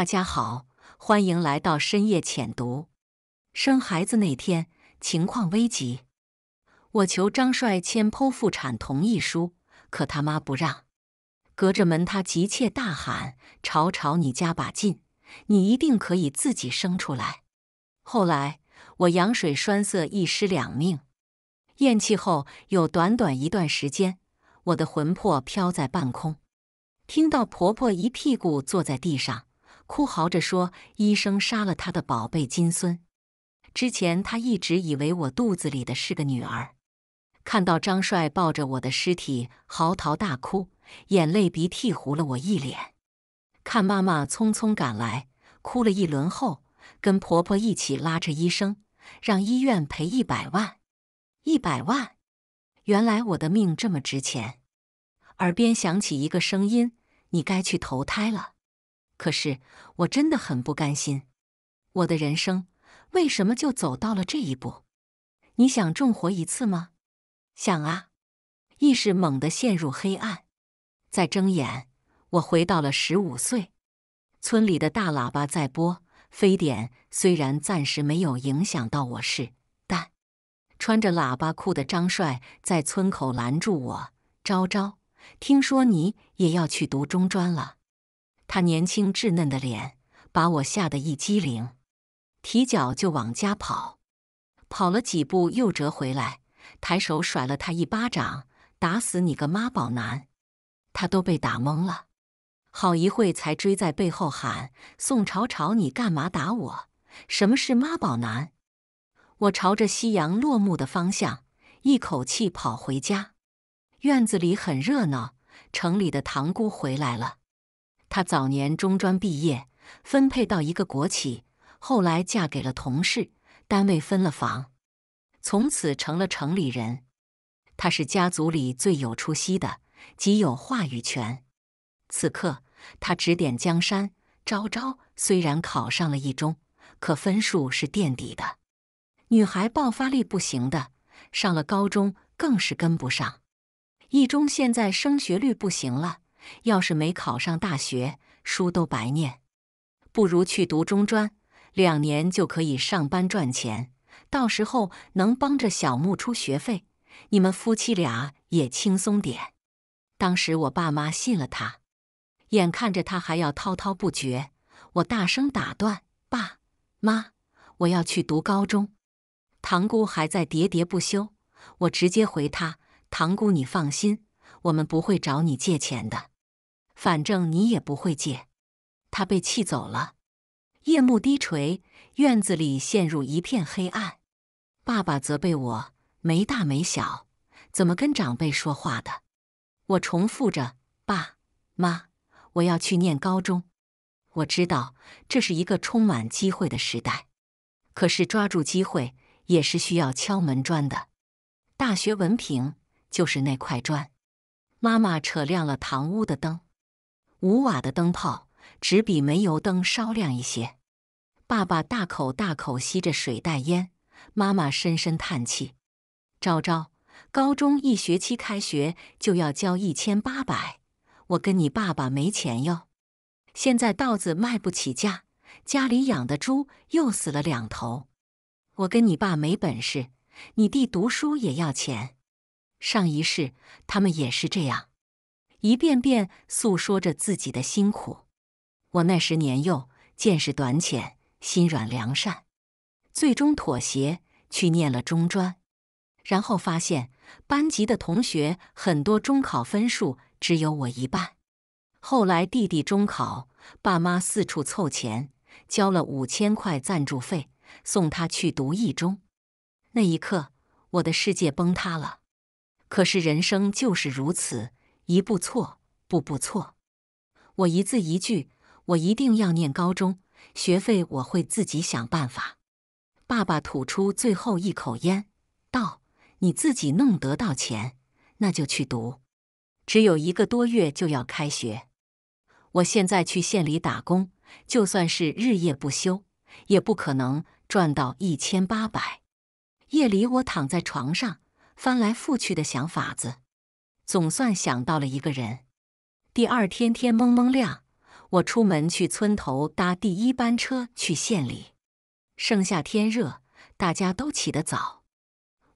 大家好，欢迎来到深夜浅读。生孩子那天情况危急，我求张帅签剖腹产同意书，可他妈不让。隔着门，他急切大喊：“吵吵，你加把劲，你一定可以自己生出来。”后来我羊水栓塞，一尸两命。咽气后有短短一段时间，我的魂魄飘在半空，听到婆婆一屁股坐在地上。哭嚎着说：“医生杀了他的宝贝金孙。”之前他一直以为我肚子里的是个女儿。看到张帅抱着我的尸体嚎啕大哭，眼泪鼻涕糊了我一脸。看妈妈匆匆赶来，哭了一轮后，跟婆婆一起拉着医生，让医院赔一百万。一百万！原来我的命这么值钱。耳边响起一个声音：“你该去投胎了。”可是我真的很不甘心，我的人生为什么就走到了这一步？你想重活一次吗？想啊！意识猛地陷入黑暗，再睁眼，我回到了十五岁。村里的大喇叭在播，非典虽然暂时没有影响到我是，但穿着喇叭裤的张帅在村口拦住我：“昭昭，听说你也要去读中专了。”他年轻稚嫩的脸把我吓得一激灵，提脚就往家跑，跑了几步又折回来，抬手甩了他一巴掌：“打死你个妈宝男！”他都被打懵了，好一会才追在背后喊：“宋朝朝，你干嘛打我？什么是妈宝男？”我朝着夕阳落幕的方向一口气跑回家，院子里很热闹，城里的堂姑回来了。他早年中专毕业，分配到一个国企，后来嫁给了同事，单位分了房，从此成了城里人。她是家族里最有出息的，极有话语权。此刻他指点江山，昭昭虽然考上了一中，可分数是垫底的。女孩爆发力不行的，上了高中更是跟不上。一中现在升学率不行了。要是没考上大学，书都白念，不如去读中专，两年就可以上班赚钱，到时候能帮着小木出学费，你们夫妻俩也轻松点。当时我爸妈信了他，眼看着他还要滔滔不绝，我大声打断：“爸妈，我要去读高中。”堂姑还在喋喋不休，我直接回他：“堂姑，你放心，我们不会找你借钱的。”反正你也不会借，他被气走了。夜幕低垂，院子里陷入一片黑暗。爸爸责备我没大没小，怎么跟长辈说话的？我重复着：“爸妈，我要去念高中。”我知道这是一个充满机会的时代，可是抓住机会也是需要敲门砖的。大学文凭就是那块砖。妈妈扯亮了堂屋的灯。五瓦的灯泡只比煤油灯稍亮一些。爸爸大口大口吸着水袋烟，妈妈深深叹气。昭昭，高中一学期开学就要交一千八百，我跟你爸爸没钱哟。现在稻子卖不起价，家里养的猪又死了两头，我跟你爸没本事，你弟读书也要钱，上一世他们也是这样。一遍遍诉说着自己的辛苦，我那时年幼，见识短浅，心软良善，最终妥协去念了中专，然后发现班级的同学很多，中考分数只有我一半。后来弟弟中考，爸妈四处凑钱，交了五千块赞助费，送他去读一中。那一刻，我的世界崩塌了。可是人生就是如此。一步错，步步错。我一字一句，我一定要念高中，学费我会自己想办法。爸爸吐出最后一口烟，道：“你自己弄得到钱，那就去读。只有一个多月就要开学，我现在去县里打工，就算是日夜不休，也不可能赚到一千八百。夜里我躺在床上，翻来覆去的想法子。”总算想到了一个人。第二天天蒙蒙亮，我出门去村头搭第一班车去县里。盛夏天热，大家都起得早。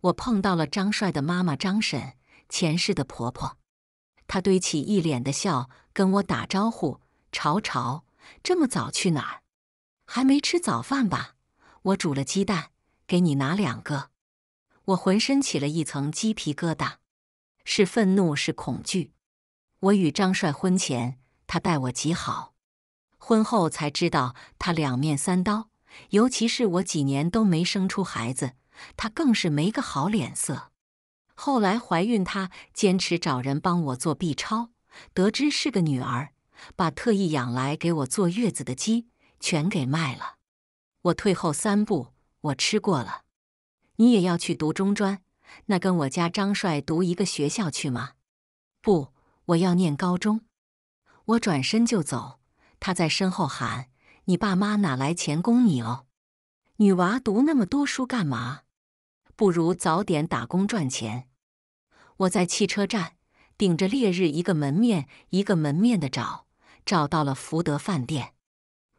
我碰到了张帅的妈妈张婶，前世的婆婆。她堆起一脸的笑，跟我打招呼：“朝朝，这么早去哪儿？还没吃早饭吧？”我煮了鸡蛋，给你拿两个。我浑身起了一层鸡皮疙瘩。是愤怒，是恐惧。我与张帅婚前，他待我极好；婚后才知道他两面三刀。尤其是我几年都没生出孩子，他更是没个好脸色。后来怀孕，他坚持找人帮我做 B 超，得知是个女儿，把特意养来给我坐月子的鸡全给卖了。我退后三步，我吃过了。你也要去读中专。那跟我家张帅读一个学校去吗？不，我要念高中。我转身就走，他在身后喊：“你爸妈哪来钱供你哦？女娃读那么多书干嘛？不如早点打工赚钱。”我在汽车站顶着烈日，一个门面一个门面的找，找到了福德饭店。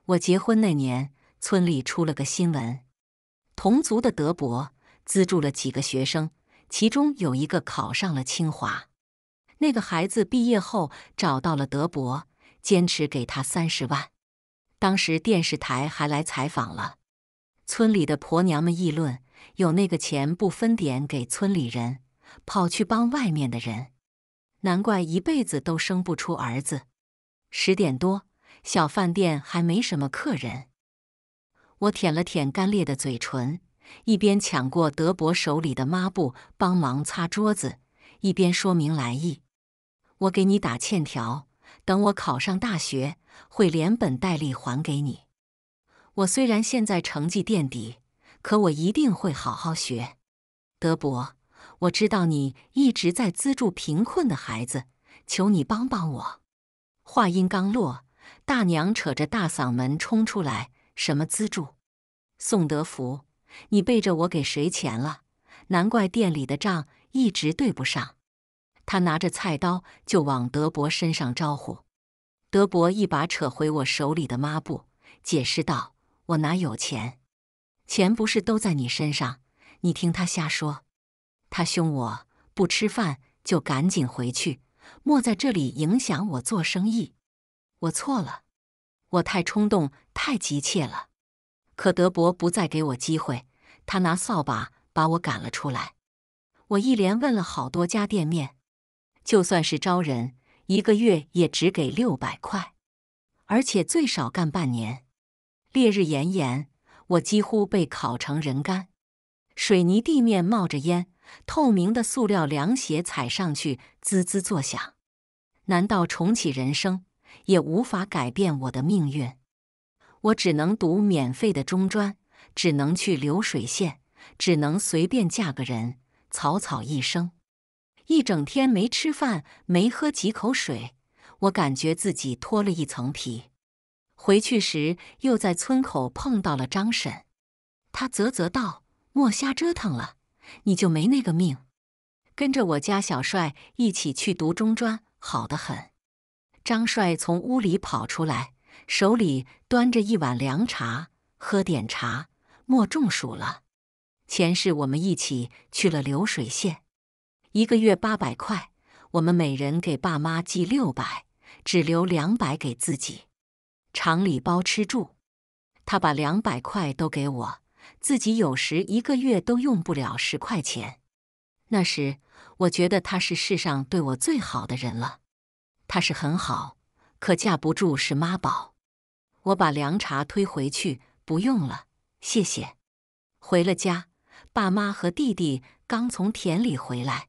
我结婚那年，村里出了个新闻：同族的德伯资助了几个学生。其中有一个考上了清华，那个孩子毕业后找到了德伯，坚持给他三十万。当时电视台还来采访了，村里的婆娘们议论：有那个钱不分点给村里人，跑去帮外面的人，难怪一辈子都生不出儿子。十点多，小饭店还没什么客人，我舔了舔干裂的嘴唇。一边抢过德伯手里的抹布帮忙擦桌子，一边说明来意：“我给你打欠条，等我考上大学会连本带利还给你。我虽然现在成绩垫底，可我一定会好好学。”德伯，我知道你一直在资助贫困的孩子，求你帮帮我。话音刚落，大娘扯着大嗓门冲出来：“什么资助？宋德福！”你背着我给谁钱了？难怪店里的账一直对不上。他拿着菜刀就往德伯身上招呼。德伯一把扯回我手里的抹布，解释道：“我哪有钱？钱不是都在你身上？你听他瞎说。他凶我，不吃饭就赶紧回去，莫在这里影响我做生意。我错了，我太冲动，太急切了。”可德伯不再给我机会，他拿扫把把我赶了出来。我一连问了好多家店面，就算是招人，一个月也只给六百块，而且最少干半年。烈日炎炎，我几乎被烤成人干。水泥地面冒着烟，透明的塑料凉鞋踩上去滋滋作响。难道重启人生也无法改变我的命运？我只能读免费的中专，只能去流水线，只能随便嫁个人，草草一生。一整天没吃饭，没喝几口水，我感觉自己脱了一层皮。回去时又在村口碰到了张婶，他啧啧道：“莫瞎折腾了，你就没那个命。跟着我家小帅一起去读中专，好得很。”张帅从屋里跑出来。手里端着一碗凉茶，喝点茶，莫中暑了。前世我们一起去了流水线，一个月八百块，我们每人给爸妈寄六百，只留两百给自己。厂里包吃住，他把两百块都给我，自己有时一个月都用不了十块钱。那时我觉得他是世上对我最好的人了。他是很好，可架不住是妈宝。我把凉茶推回去，不用了，谢谢。回了家，爸妈和弟弟刚从田里回来。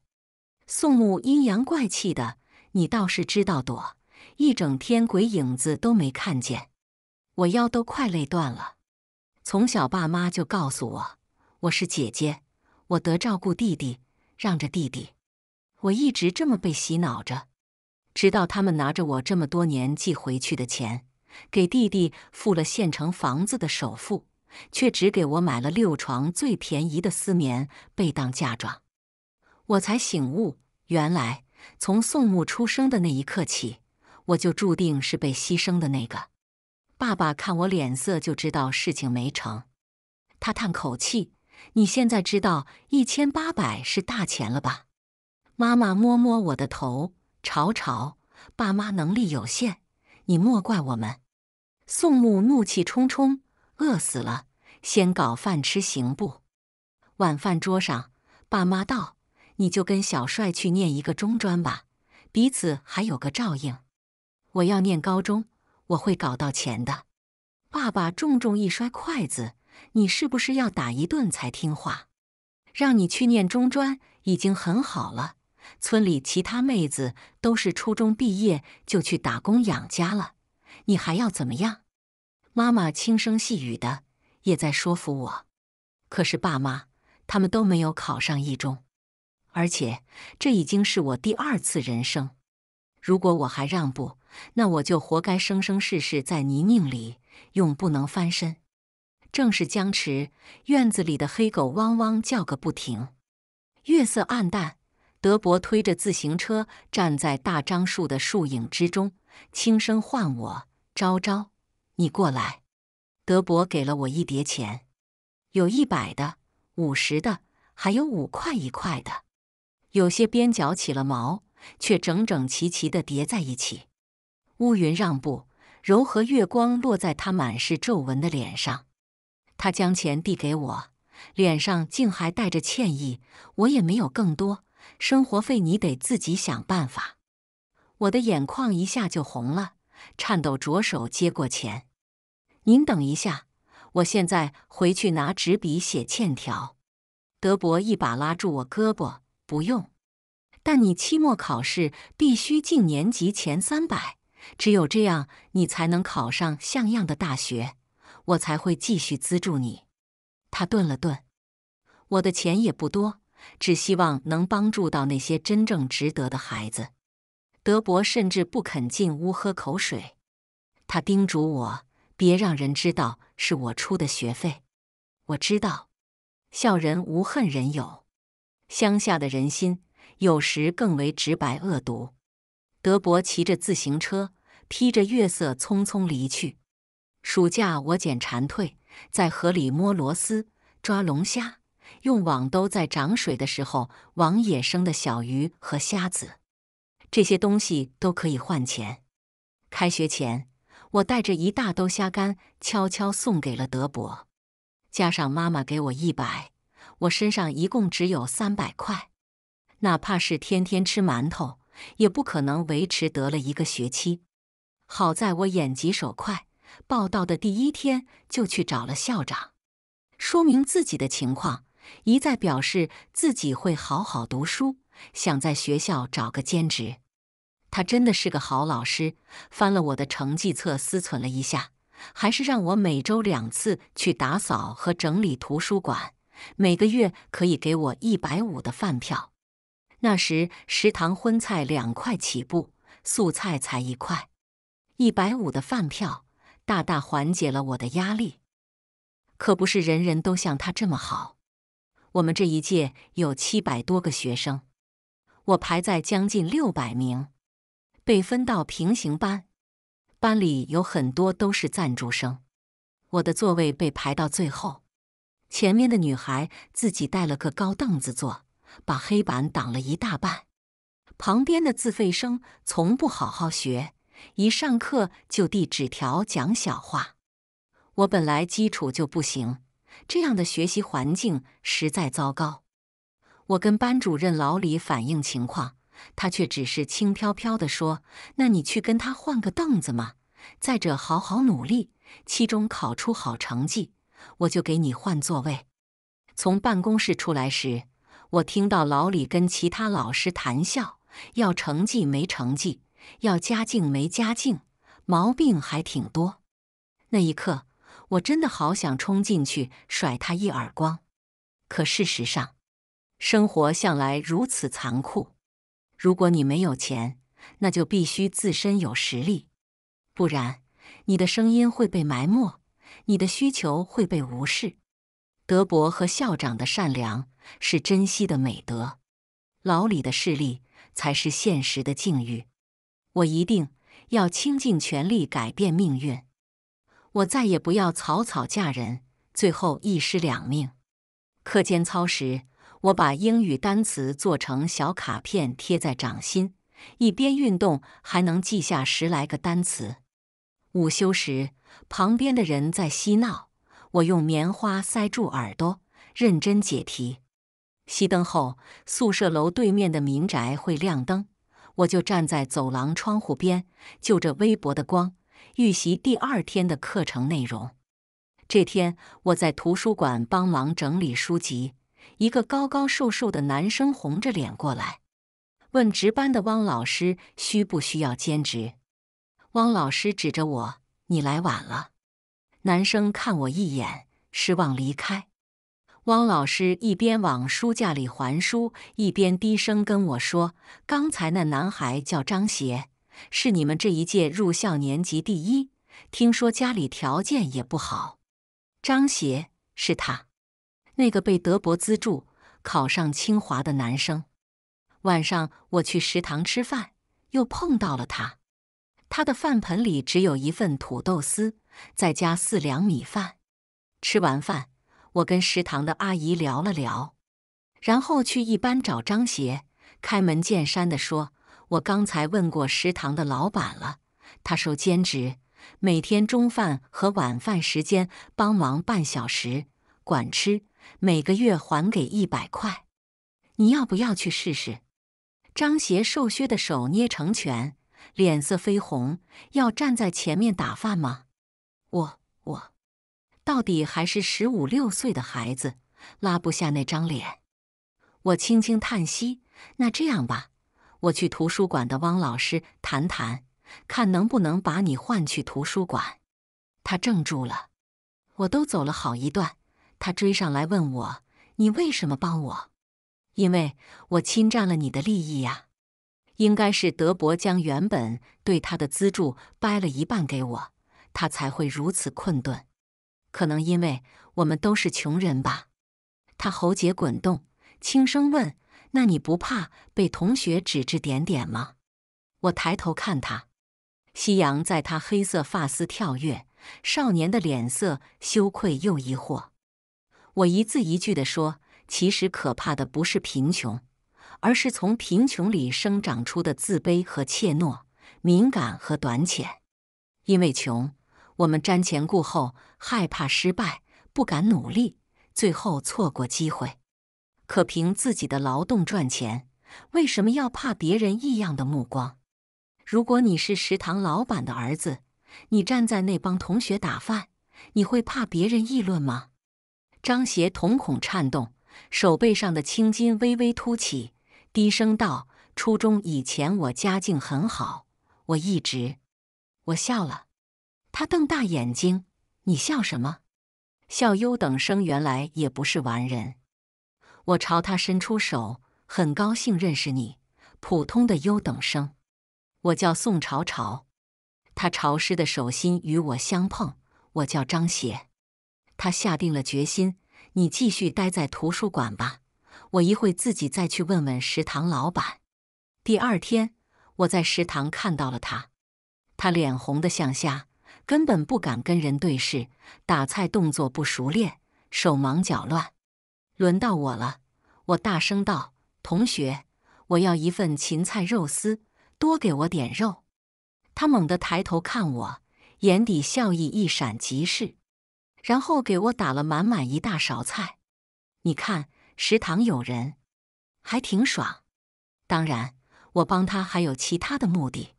宋母阴阳怪气的：“你倒是知道躲，一整天鬼影子都没看见，我腰都快累断了。从小爸妈就告诉我，我是姐姐，我得照顾弟弟，让着弟弟。我一直这么被洗脑着，直到他们拿着我这么多年寄回去的钱。”给弟弟付了县城房子的首付，却只给我买了六床最便宜的丝棉被当嫁妆。我才醒悟，原来从宋木出生的那一刻起，我就注定是被牺牲的那个。爸爸看我脸色就知道事情没成，他叹口气：“你现在知道一千八百是大钱了吧？”妈妈摸摸我的头：“朝朝，爸妈能力有限，你莫怪我们。”宋木怒气冲冲：“饿死了，先搞饭吃行不？”晚饭桌上，爸妈道：“你就跟小帅去念一个中专吧，彼此还有个照应。”“我要念高中，我会搞到钱的。”爸爸重重一摔筷子：“你是不是要打一顿才听话？让你去念中专已经很好了，村里其他妹子都是初中毕业就去打工养家了。”你还要怎么样？妈妈轻声细语的也在说服我。可是爸妈他们都没有考上一中，而且这已经是我第二次人生。如果我还让步，那我就活该生生世世在泥泞里永不能翻身。正是僵持，院子里的黑狗汪汪叫个不停。月色暗淡，德伯推着自行车站在大樟树的树影之中，轻声唤我。昭昭，你过来。德伯给了我一叠钱，有一百的、五十的，还有五块、一块的，有些边角起了毛，却整整齐齐的叠在一起。乌云让步，柔和月光落在他满是皱纹的脸上。他将钱递给我，脸上竟还带着歉意。我也没有更多生活费，你得自己想办法。我的眼眶一下就红了。颤抖着手接过钱，您等一下，我现在回去拿纸笔写欠条。德伯一把拉住我胳膊，不用。但你期末考试必须进年级前三百，只有这样你才能考上像样的大学，我才会继续资助你。他顿了顿，我的钱也不多，只希望能帮助到那些真正值得的孩子。德伯甚至不肯进屋喝口水，他叮嘱我别让人知道是我出的学费。我知道，笑人无恨人有，乡下的人心有时更为直白恶毒。德伯骑着自行车，披着月色匆匆离去。暑假，我捡蝉蜕，在河里摸螺丝、抓龙虾，用网兜在涨水的时候网野生的小鱼和虾子。这些东西都可以换钱。开学前，我带着一大兜虾干悄悄送给了德伯，加上妈妈给我一百，我身上一共只有三百块。哪怕是天天吃馒头，也不可能维持得了一个学期。好在我眼疾手快，报道的第一天就去找了校长，说明自己的情况，一再表示自己会好好读书。想在学校找个兼职，他真的是个好老师。翻了我的成绩册，思忖了一下，还是让我每周两次去打扫和整理图书馆。每个月可以给我一百五的饭票。那时食堂荤菜两块起步，素菜才一块。一百五的饭票大大缓解了我的压力。可不是人人都像他这么好。我们这一届有七百多个学生。我排在将近六百名，被分到平行班，班里有很多都是赞助生。我的座位被排到最后，前面的女孩自己带了个高凳子坐，把黑板挡了一大半。旁边的自费生从不好好学，一上课就递纸条讲小话。我本来基础就不行，这样的学习环境实在糟糕。我跟班主任老李反映情况，他却只是轻飘飘地说：“那你去跟他换个凳子嘛。再者，好好努力，期中考出好成绩，我就给你换座位。”从办公室出来时，我听到老李跟其他老师谈笑：“要成绩没成绩，要家境没家境，毛病还挺多。”那一刻，我真的好想冲进去甩他一耳光。可事实上，生活向来如此残酷。如果你没有钱，那就必须自身有实力，不然你的声音会被埋没，你的需求会被无视。德伯和校长的善良是珍惜的美德，老李的势力才是现实的境遇。我一定要倾尽全力改变命运。我再也不要草草嫁人，最后一尸两命。课间操时。我把英语单词做成小卡片贴在掌心，一边运动还能记下十来个单词。午休时，旁边的人在嬉闹，我用棉花塞住耳朵，认真解题。熄灯后，宿舍楼对面的民宅会亮灯，我就站在走廊窗户边，就着微薄的光预习第二天的课程内容。这天，我在图书馆帮忙整理书籍。一个高高瘦瘦的男生红着脸过来，问值班的汪老师需不需要兼职。汪老师指着我：“你来晚了。”男生看我一眼，失望离开。汪老师一边往书架里还书，一边低声跟我说：“刚才那男孩叫张协，是你们这一届入校年级第一，听说家里条件也不好。”张协是他。那个被德国资助考上清华的男生，晚上我去食堂吃饭，又碰到了他。他的饭盆里只有一份土豆丝，再加四两米饭。吃完饭，我跟食堂的阿姨聊了聊，然后去一班找张杰，开门见山地说：“我刚才问过食堂的老板了，他收兼职，每天中饭和晚饭时间帮忙半小时，管吃。”每个月还给一百块，你要不要去试试？张邪瘦削的手捏成拳，脸色绯红。要站在前面打饭吗？我我，到底还是十五六岁的孩子，拉不下那张脸。我轻轻叹息。那这样吧，我去图书馆的汪老师谈谈，看能不能把你换去图书馆。他怔住了。我都走了好一段。他追上来问我：“你为什么帮我？因为我侵占了你的利益呀！应该是德伯将原本对他的资助掰了一半给我，他才会如此困顿。可能因为我们都是穷人吧。”他喉结滚动，轻声问：“那你不怕被同学指指点点吗？”我抬头看他，夕阳在他黑色发丝跳跃，少年的脸色羞愧又疑惑。我一字一句地说：“其实可怕的不是贫穷，而是从贫穷里生长出的自卑和怯懦、敏感和短浅。因为穷，我们瞻前顾后，害怕失败，不敢努力，最后错过机会。可凭自己的劳动赚钱，为什么要怕别人异样的目光？如果你是食堂老板的儿子，你站在那帮同学打饭，你会怕别人议论吗？”张协瞳孔颤动，手背上的青筋微微凸起，低声道：“初中以前，我家境很好，我一直……”我笑了，他瞪大眼睛：“你笑什么？笑优等生原来也不是完人。”我朝他伸出手，很高兴认识你，普通的优等生。我叫宋朝朝，他潮湿的手心与我相碰。我叫张协。他下定了决心：“你继续待在图书馆吧，我一会自己再去问问食堂老板。”第二天，我在食堂看到了他，他脸红的像虾，根本不敢跟人对视，打菜动作不熟练，手忙脚乱。轮到我了，我大声道：“同学，我要一份芹菜肉丝，多给我点肉。”他猛地抬头看我，眼底笑意一闪即逝。然后给我打了满满一大勺菜，你看食堂有人，还挺爽。当然，我帮他还有其他的目的。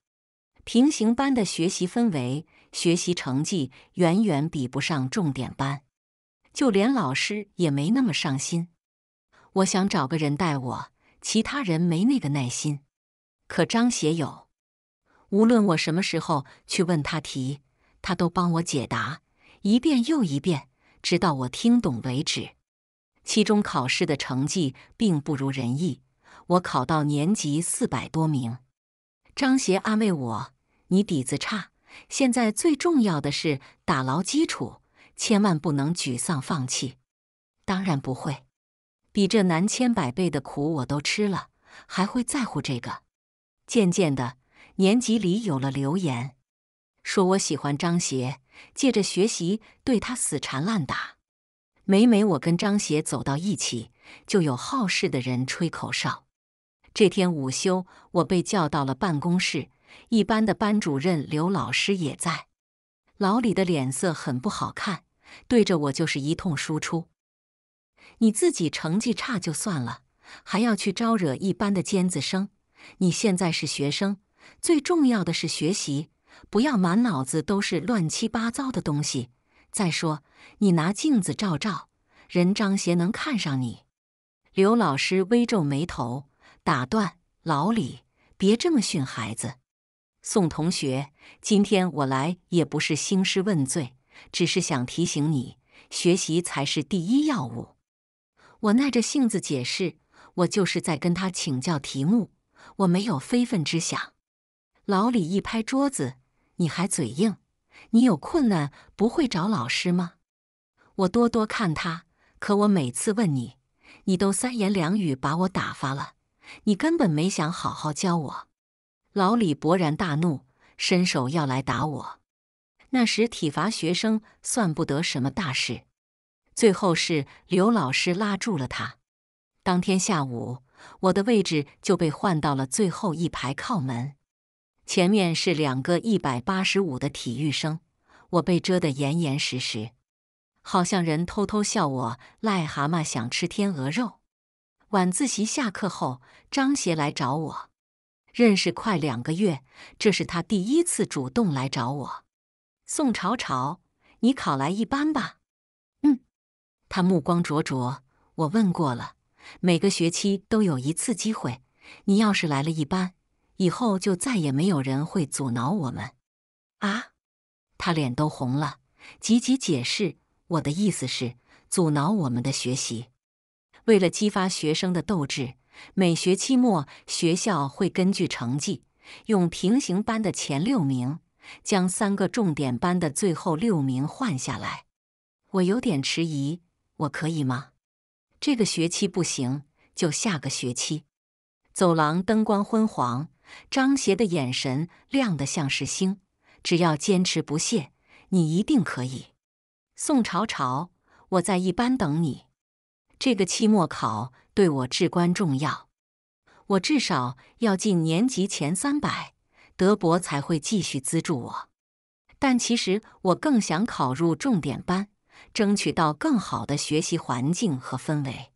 平行班的学习氛围、学习成绩远远比不上重点班，就连老师也没那么上心。我想找个人带我，其他人没那个耐心。可张学友，无论我什么时候去问他题，他都帮我解答。一遍又一遍，直到我听懂为止。期中考试的成绩并不如人意，我考到年级四百多名。张协安慰我：“你底子差，现在最重要的是打牢基础，千万不能沮丧放弃。”当然不会，比这难千百倍的苦我都吃了，还会在乎这个？渐渐的，年级里有了留言，说我喜欢张协。借着学习对他死缠烂打，每每我跟张邪走到一起，就有好事的人吹口哨。这天午休，我被叫到了办公室，一班的班主任刘老师也在。老李的脸色很不好看，对着我就是一通输出：“你自己成绩差就算了，还要去招惹一班的尖子生。你现在是学生，最重要的是学习。”不要满脑子都是乱七八糟的东西。再说，你拿镜子照照，人张邪能看上你？刘老师微皱眉头，打断：“老李，别这么训孩子。”宋同学，今天我来也不是兴师问罪，只是想提醒你，学习才是第一要务。我耐着性子解释：“我就是在跟他请教题目，我没有非分之想。”老李一拍桌子。你还嘴硬？你有困难不会找老师吗？我多多看他，可我每次问你，你都三言两语把我打发了。你根本没想好好教我。老李勃然大怒，伸手要来打我。那时体罚学生算不得什么大事。最后是刘老师拉住了他。当天下午，我的位置就被换到了最后一排靠门。前面是两个一百八十五的体育生，我被遮得严严实实，好像人偷偷笑我癞蛤蟆想吃天鹅肉。晚自习下课后，张协来找我，认识快两个月，这是他第一次主动来找我。宋朝朝，你考来一班吧？嗯，他目光灼灼。我问过了，每个学期都有一次机会，你要是来了一班。以后就再也没有人会阻挠我们，啊！他脸都红了，急急解释：“我的意思是阻挠我们的学习。为了激发学生的斗志，每学期末学校会根据成绩，用平行班的前六名将三个重点班的最后六名换下来。”我有点迟疑：“我可以吗？这个学期不行，就下个学期。”走廊灯光昏黄。张邪的眼神亮得像是星。只要坚持不懈，你一定可以。宋朝朝，我在一班等你。这个期末考对我至关重要，我至少要进年级前三百，德博才会继续资助我。但其实我更想考入重点班，争取到更好的学习环境和氛围。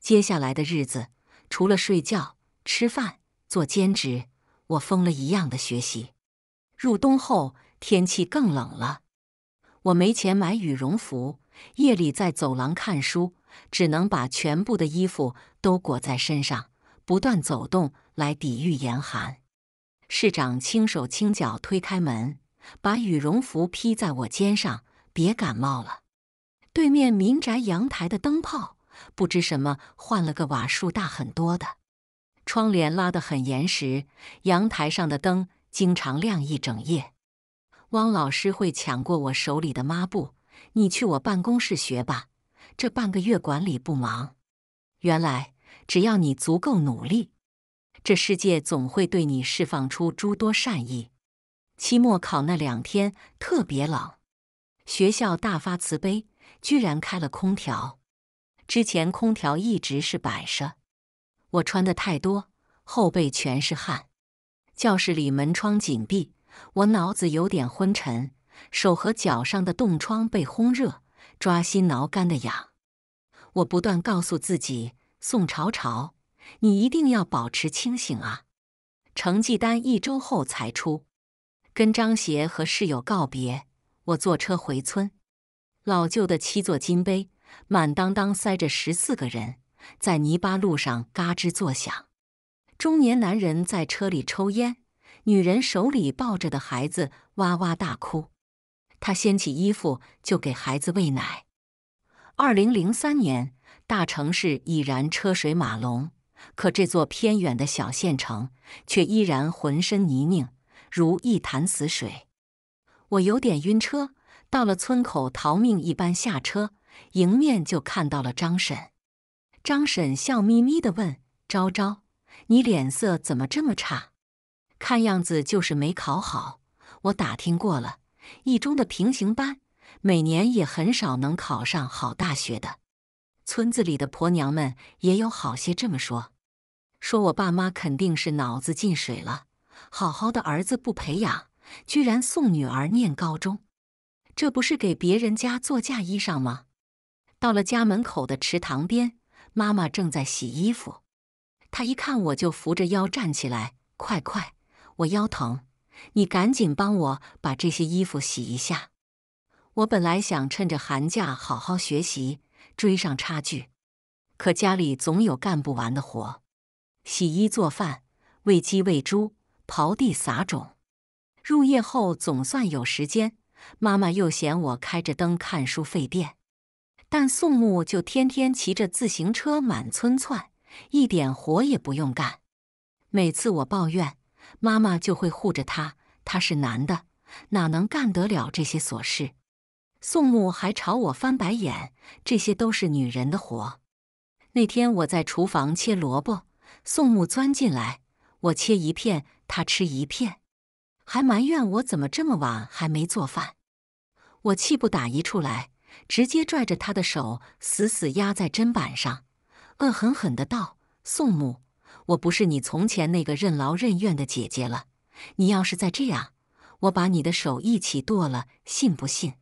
接下来的日子，除了睡觉、吃饭。做兼职，我疯了一样的学习。入冬后，天气更冷了，我没钱买羽绒服，夜里在走廊看书，只能把全部的衣服都裹在身上，不断走动来抵御严寒。市长轻手轻脚推开门，把羽绒服披在我肩上，别感冒了。对面民宅阳台的灯泡，不知什么换了个瓦数大很多的。窗帘拉得很严实，阳台上的灯经常亮一整夜。汪老师会抢过我手里的抹布，你去我办公室学吧。这半个月管理不忙，原来只要你足够努力，这世界总会对你释放出诸多善意。期末考那两天特别冷，学校大发慈悲，居然开了空调。之前空调一直是摆设。我穿的太多，后背全是汗。教室里门窗紧闭，我脑子有点昏沉，手和脚上的冻疮被烘热，抓心挠肝的痒。我不断告诉自己：“宋朝朝，你一定要保持清醒啊！”成绩单一周后才出。跟张协和室友告别，我坐车回村。老旧的七座金杯，满当当塞着十四个人。在泥巴路上嘎吱作响，中年男人在车里抽烟，女人手里抱着的孩子哇哇大哭，他掀起衣服就给孩子喂奶。二零零三年，大城市已然车水马龙，可这座偏远的小县城却依然浑身泥泞，如一潭死水。我有点晕车，到了村口，逃命一般下车，迎面就看到了张婶。张婶笑眯眯的问：“昭昭，你脸色怎么这么差？看样子就是没考好。我打听过了，一中的平行班每年也很少能考上好大学的。村子里的婆娘们也有好些这么说，说我爸妈肯定是脑子进水了，好好的儿子不培养，居然送女儿念高中，这不是给别人家做嫁衣裳吗？”到了家门口的池塘边。妈妈正在洗衣服，她一看我就扶着腰站起来：“快快，我腰疼，你赶紧帮我把这些衣服洗一下。”我本来想趁着寒假好好学习，追上差距，可家里总有干不完的活：洗衣、做饭、喂鸡、喂猪、刨地、撒种。入夜后总算有时间，妈妈又嫌我开着灯看书费电。但宋木就天天骑着自行车满村窜，一点活也不用干。每次我抱怨，妈妈就会护着他。他是男的，哪能干得了这些琐事？宋木还朝我翻白眼，这些都是女人的活。那天我在厨房切萝卜，宋木钻进来，我切一片，他吃一片，还埋怨我怎么这么晚还没做饭。我气不打一处来。直接拽着他的手，死死压在砧板上，恶狠狠地道：“宋母，我不是你从前那个任劳任怨的姐姐了。你要是再这样，我把你的手一起剁了，信不信？”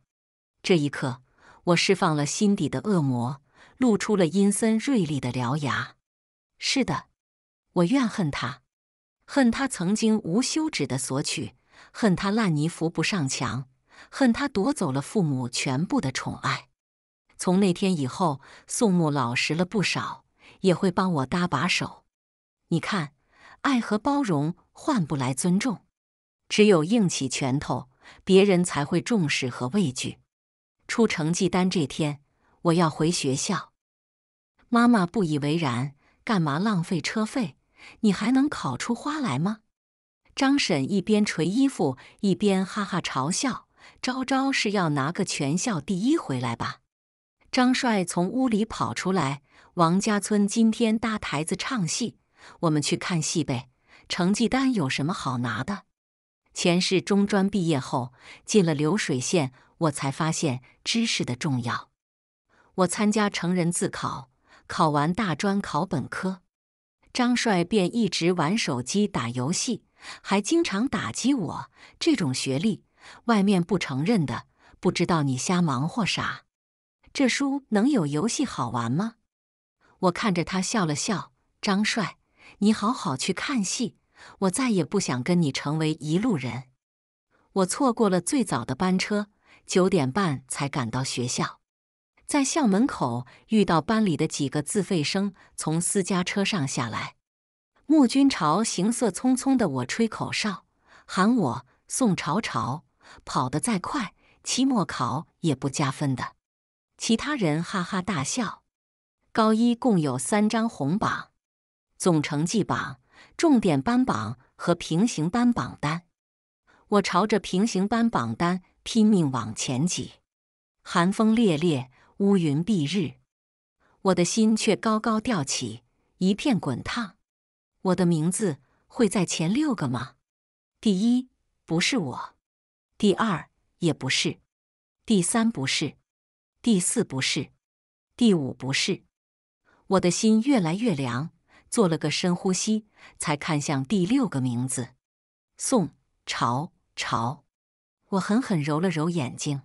这一刻，我释放了心底的恶魔，露出了阴森锐利的獠牙。是的，我怨恨他，恨他曾经无休止的索取，恨他烂泥扶不上墙。恨他夺走了父母全部的宠爱。从那天以后，宋木老实了不少，也会帮我搭把手。你看，爱和包容换不来尊重，只有硬起拳头，别人才会重视和畏惧。出成绩单这天，我要回学校。妈妈不以为然：“干嘛浪费车费？你还能考出花来吗？”张婶一边捶衣服，一边哈哈嘲笑。昭昭是要拿个全校第一回来吧？张帅从屋里跑出来。王家村今天搭台子唱戏，我们去看戏呗。成绩单有什么好拿的？前世中专毕业后进了流水线，我才发现知识的重要。我参加成人自考，考完大专考本科。张帅便一直玩手机打游戏，还经常打击我这种学历。外面不承认的，不知道你瞎忙活啥。这书能有游戏好玩吗？我看着他笑了笑。张帅，你好好去看戏。我再也不想跟你成为一路人。我错过了最早的班车，九点半才赶到学校。在校门口遇到班里的几个自费生从私家车上下来。穆君朝行色匆匆的，我吹口哨喊我宋朝朝。跑得再快，期末考也不加分的。其他人哈哈大笑。高一共有三张红榜：总成绩榜、重点班榜和平行班榜单。我朝着平行班榜单拼命往前挤。寒风烈烈，乌云蔽日，我的心却高高吊起，一片滚烫。我的名字会在前六个吗？第一不是我。第二也不是，第三不是，第四不是，第五不是，我的心越来越凉。做了个深呼吸，才看向第六个名字：宋朝朝。我狠狠揉了揉眼睛。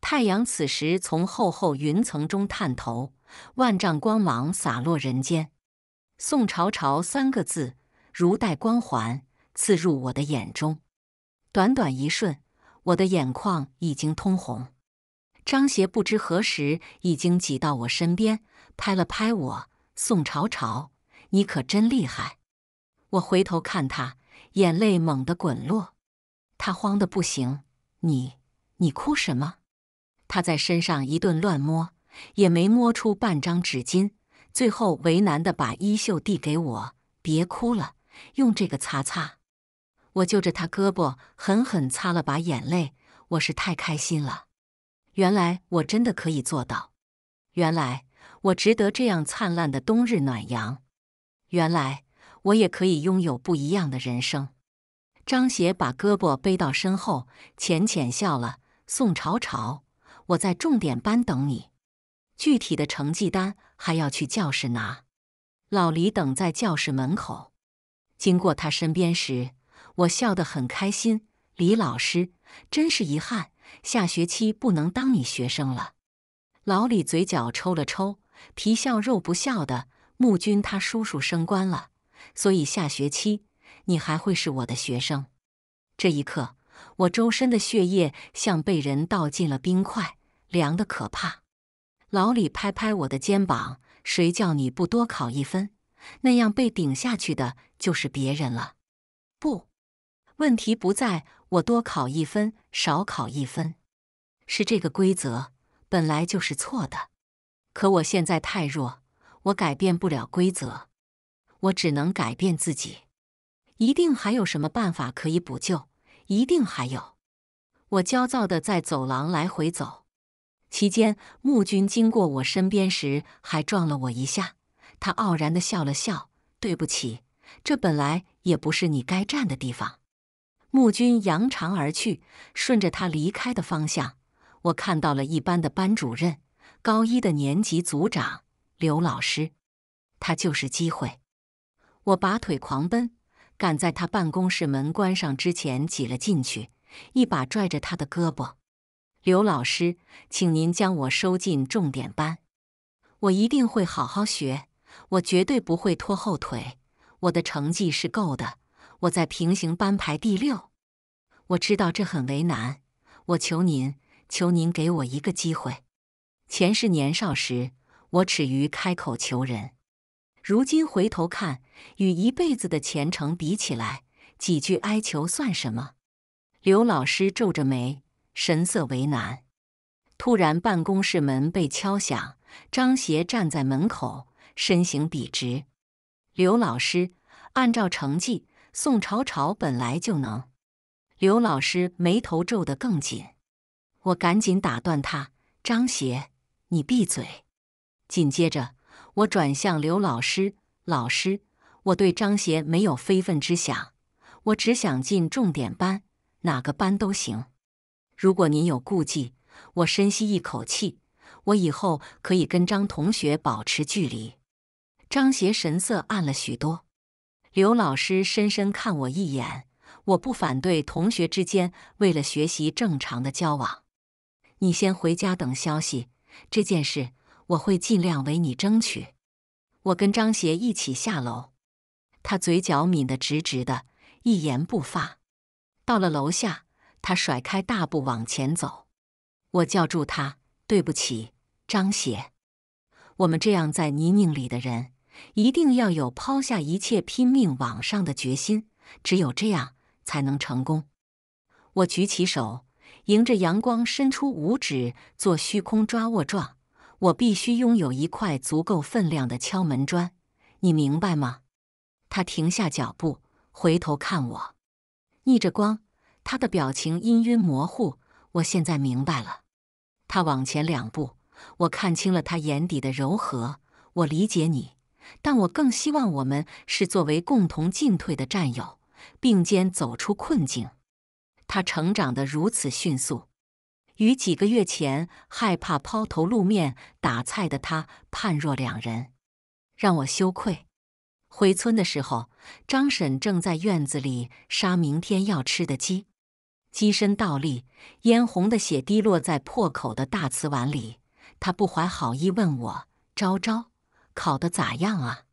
太阳此时从厚厚云层中探头，万丈光芒洒落人间。宋朝朝三个字如带光环，刺入我的眼中。短短一瞬，我的眼眶已经通红。张邪不知何时已经挤到我身边，拍了拍我：“宋朝朝，你可真厉害！”我回头看他，眼泪猛地滚落。他慌得不行：“你，你哭什么？”他在身上一顿乱摸，也没摸出半张纸巾，最后为难的把衣袖递给我：“别哭了，用这个擦擦。”我就着他胳膊狠狠擦了把眼泪，我是太开心了。原来我真的可以做到，原来我值得这样灿烂的冬日暖阳，原来我也可以拥有不一样的人生。张协把胳膊背到身后，浅浅笑了。宋朝朝，我在重点班等你，具体的成绩单还要去教室拿。老李等在教室门口，经过他身边时。我笑得很开心，李老师，真是遗憾，下学期不能当你学生了。老李嘴角抽了抽，皮笑肉不笑的。穆军他叔叔升官了，所以下学期你还会是我的学生。这一刻，我周身的血液像被人倒进了冰块，凉得可怕。老李拍拍我的肩膀：“谁叫你不多考一分？那样被顶下去的就是别人了。”不。问题不在我多考一分少考一分，是这个规则本来就是错的。可我现在太弱，我改变不了规则，我只能改变自己。一定还有什么办法可以补救？一定还有。我焦躁的在走廊来回走，期间穆君经过我身边时还撞了我一下。他傲然的笑了笑：“对不起，这本来也不是你该站的地方。”穆军扬长而去，顺着他离开的方向，我看到了一班的班主任、高一的年级组长刘老师。他就是机会。我拔腿狂奔，赶在他办公室门关上之前挤了进去，一把拽着他的胳膊：“刘老师，请您将我收进重点班。我一定会好好学，我绝对不会拖后腿。我的成绩是够的。”我在平行班排第六，我知道这很为难，我求您，求您给我一个机会。前世年少时，我耻于开口求人，如今回头看，与一辈子的前程比起来，几句哀求算什么？刘老师皱着眉，神色为难。突然，办公室门被敲响，张邪站在门口，身形笔直。刘老师按照成绩。宋朝朝本来就能，刘老师眉头皱得更紧。我赶紧打断他：“张邪，你闭嘴！”紧接着，我转向刘老师：“老师，我对张邪没有非分之想，我只想进重点班，哪个班都行。如果您有顾忌，我深吸一口气，我以后可以跟张同学保持距离。”张邪神色暗了许多。刘老师深深看我一眼，我不反对同学之间为了学习正常的交往。你先回家等消息，这件事我会尽量为你争取。我跟张协一起下楼，他嘴角抿得直直的，一言不发。到了楼下，他甩开大步往前走。我叫住他：“对不起，张协，我们这样在泥泞里的人。”一定要有抛下一切拼命往上的决心，只有这样才能成功。我举起手，迎着阳光伸出五指，做虚空抓握状。我必须拥有一块足够分量的敲门砖，你明白吗？他停下脚步，回头看我，逆着光，他的表情氤氲模糊。我现在明白了。他往前两步，我看清了他眼底的柔和。我理解你。但我更希望我们是作为共同进退的战友，并肩走出困境。他成长得如此迅速，与几个月前害怕抛头露面打菜的他判若两人，让我羞愧。回村的时候，张婶正在院子里杀明天要吃的鸡，鸡身倒立，殷红的血滴落在破口的大瓷碗里。她不怀好意问我：“昭昭。”考的咋样啊？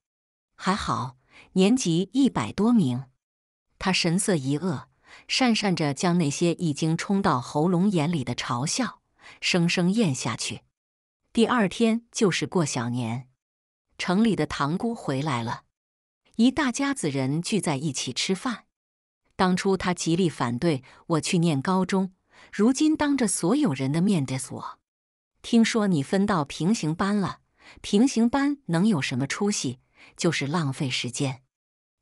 还好，年级一百多名。他神色一愕，讪讪着将那些已经冲到喉咙眼里的嘲笑生生咽下去。第二天就是过小年，城里的堂姑回来了，一大家子人聚在一起吃饭。当初他极力反对我去念高中，如今当着所有人的面 d i s s 我。听说你分到平行班了。平行班能有什么出息？就是浪费时间。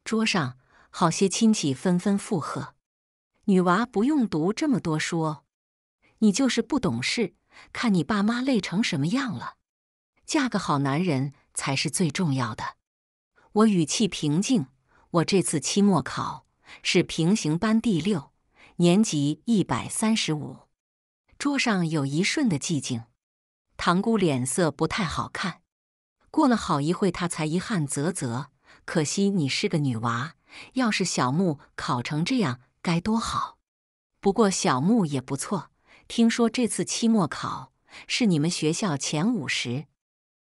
桌上好些亲戚纷纷附和：“女娃不用读这么多书，你就是不懂事，看你爸妈累成什么样了。嫁个好男人才是最重要的。”我语气平静：“我这次期末考是平行班第六，年级一百三十五。”桌上有一瞬的寂静。堂姑脸色不太好看，过了好一会，她才遗憾啧啧：“可惜你是个女娃，要是小木考成这样该多好。不过小木也不错，听说这次期末考是你们学校前五十，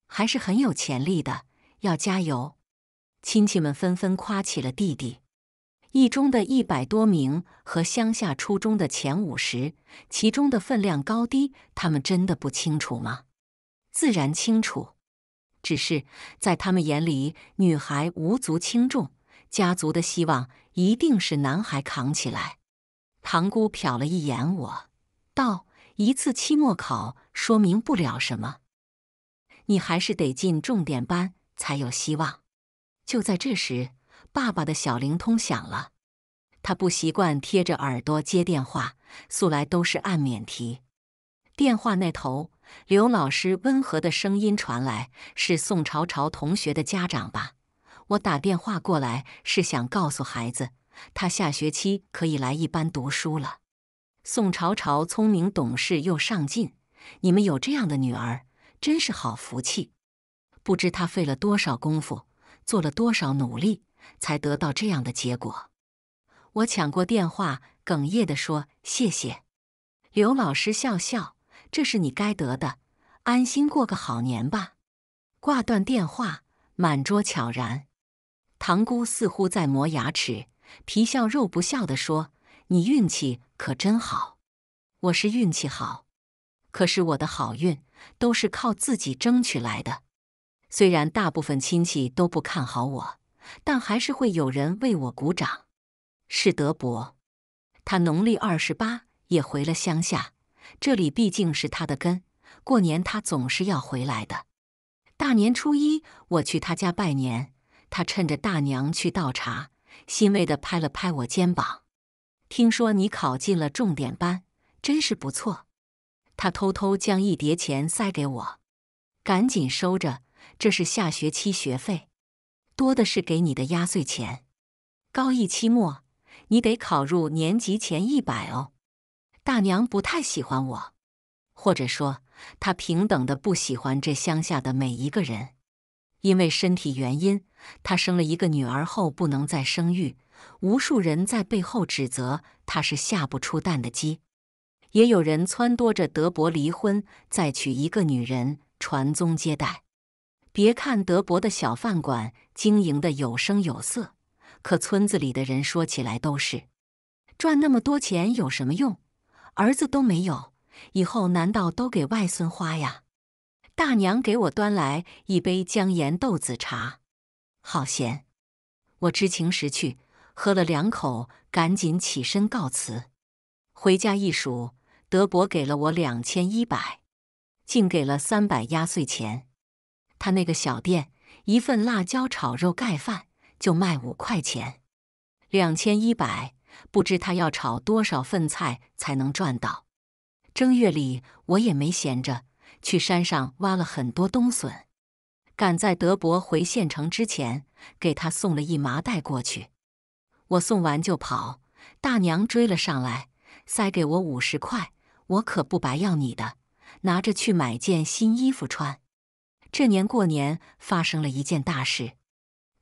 还是很有潜力的，要加油。”亲戚们纷纷夸起了弟弟。一中的一百多名和乡下初中的前五十，其中的分量高低，他们真的不清楚吗？自然清楚，只是在他们眼里，女孩无足轻重，家族的希望一定是男孩扛起来。堂姑瞟了一眼我，道：“一次期末考说明不了什么，你还是得进重点班才有希望。”就在这时。爸爸的小灵通响了，他不习惯贴着耳朵接电话，素来都是按免提。电话那头，刘老师温和的声音传来：“是宋朝朝同学的家长吧？我打电话过来是想告诉孩子，他下学期可以来一班读书了。宋朝朝聪明懂事又上进，你们有这样的女儿真是好福气。不知他费了多少功夫，做了多少努力。”才得到这样的结果。我抢过电话，哽咽的说：“谢谢，刘老师。”笑笑，这是你该得的，安心过个好年吧。挂断电话，满桌悄然。堂姑似乎在磨牙齿，皮笑肉不笑的说：“你运气可真好。”“我是运气好，可是我的好运都是靠自己争取来的。虽然大部分亲戚都不看好我。”但还是会有人为我鼓掌。是德伯，他农历二十八也回了乡下，这里毕竟是他的根。过年他总是要回来的。大年初一我去他家拜年，他趁着大娘去倒茶，欣慰地拍了拍我肩膀：“听说你考进了重点班，真是不错。”他偷偷将一叠钱塞给我，赶紧收着，这是下学期学费。多的是给你的压岁钱。高一期末，你得考入年级前一百哦。大娘不太喜欢我，或者说她平等的不喜欢这乡下的每一个人。因为身体原因，她生了一个女儿后不能再生育，无数人在背后指责她是下不出蛋的鸡，也有人撺掇着德伯离婚再娶一个女人传宗接代。别看德伯的小饭馆经营的有声有色，可村子里的人说起来都是：赚那么多钱有什么用？儿子都没有，以后难道都给外孙花呀？大娘给我端来一杯姜盐豆子茶，好咸。我知情识趣，喝了两口，赶紧起身告辞。回家一数，德伯给了我两千一百，竟给了三百压岁钱。他那个小店，一份辣椒炒肉盖饭就卖五块钱，两千一百，不知他要炒多少份菜才能赚到。正月里我也没闲着，去山上挖了很多冬笋，赶在德伯回县城之前，给他送了一麻袋过去。我送完就跑，大娘追了上来，塞给我五十块，我可不白要你的，拿着去买件新衣服穿。这年过年发生了一件大事，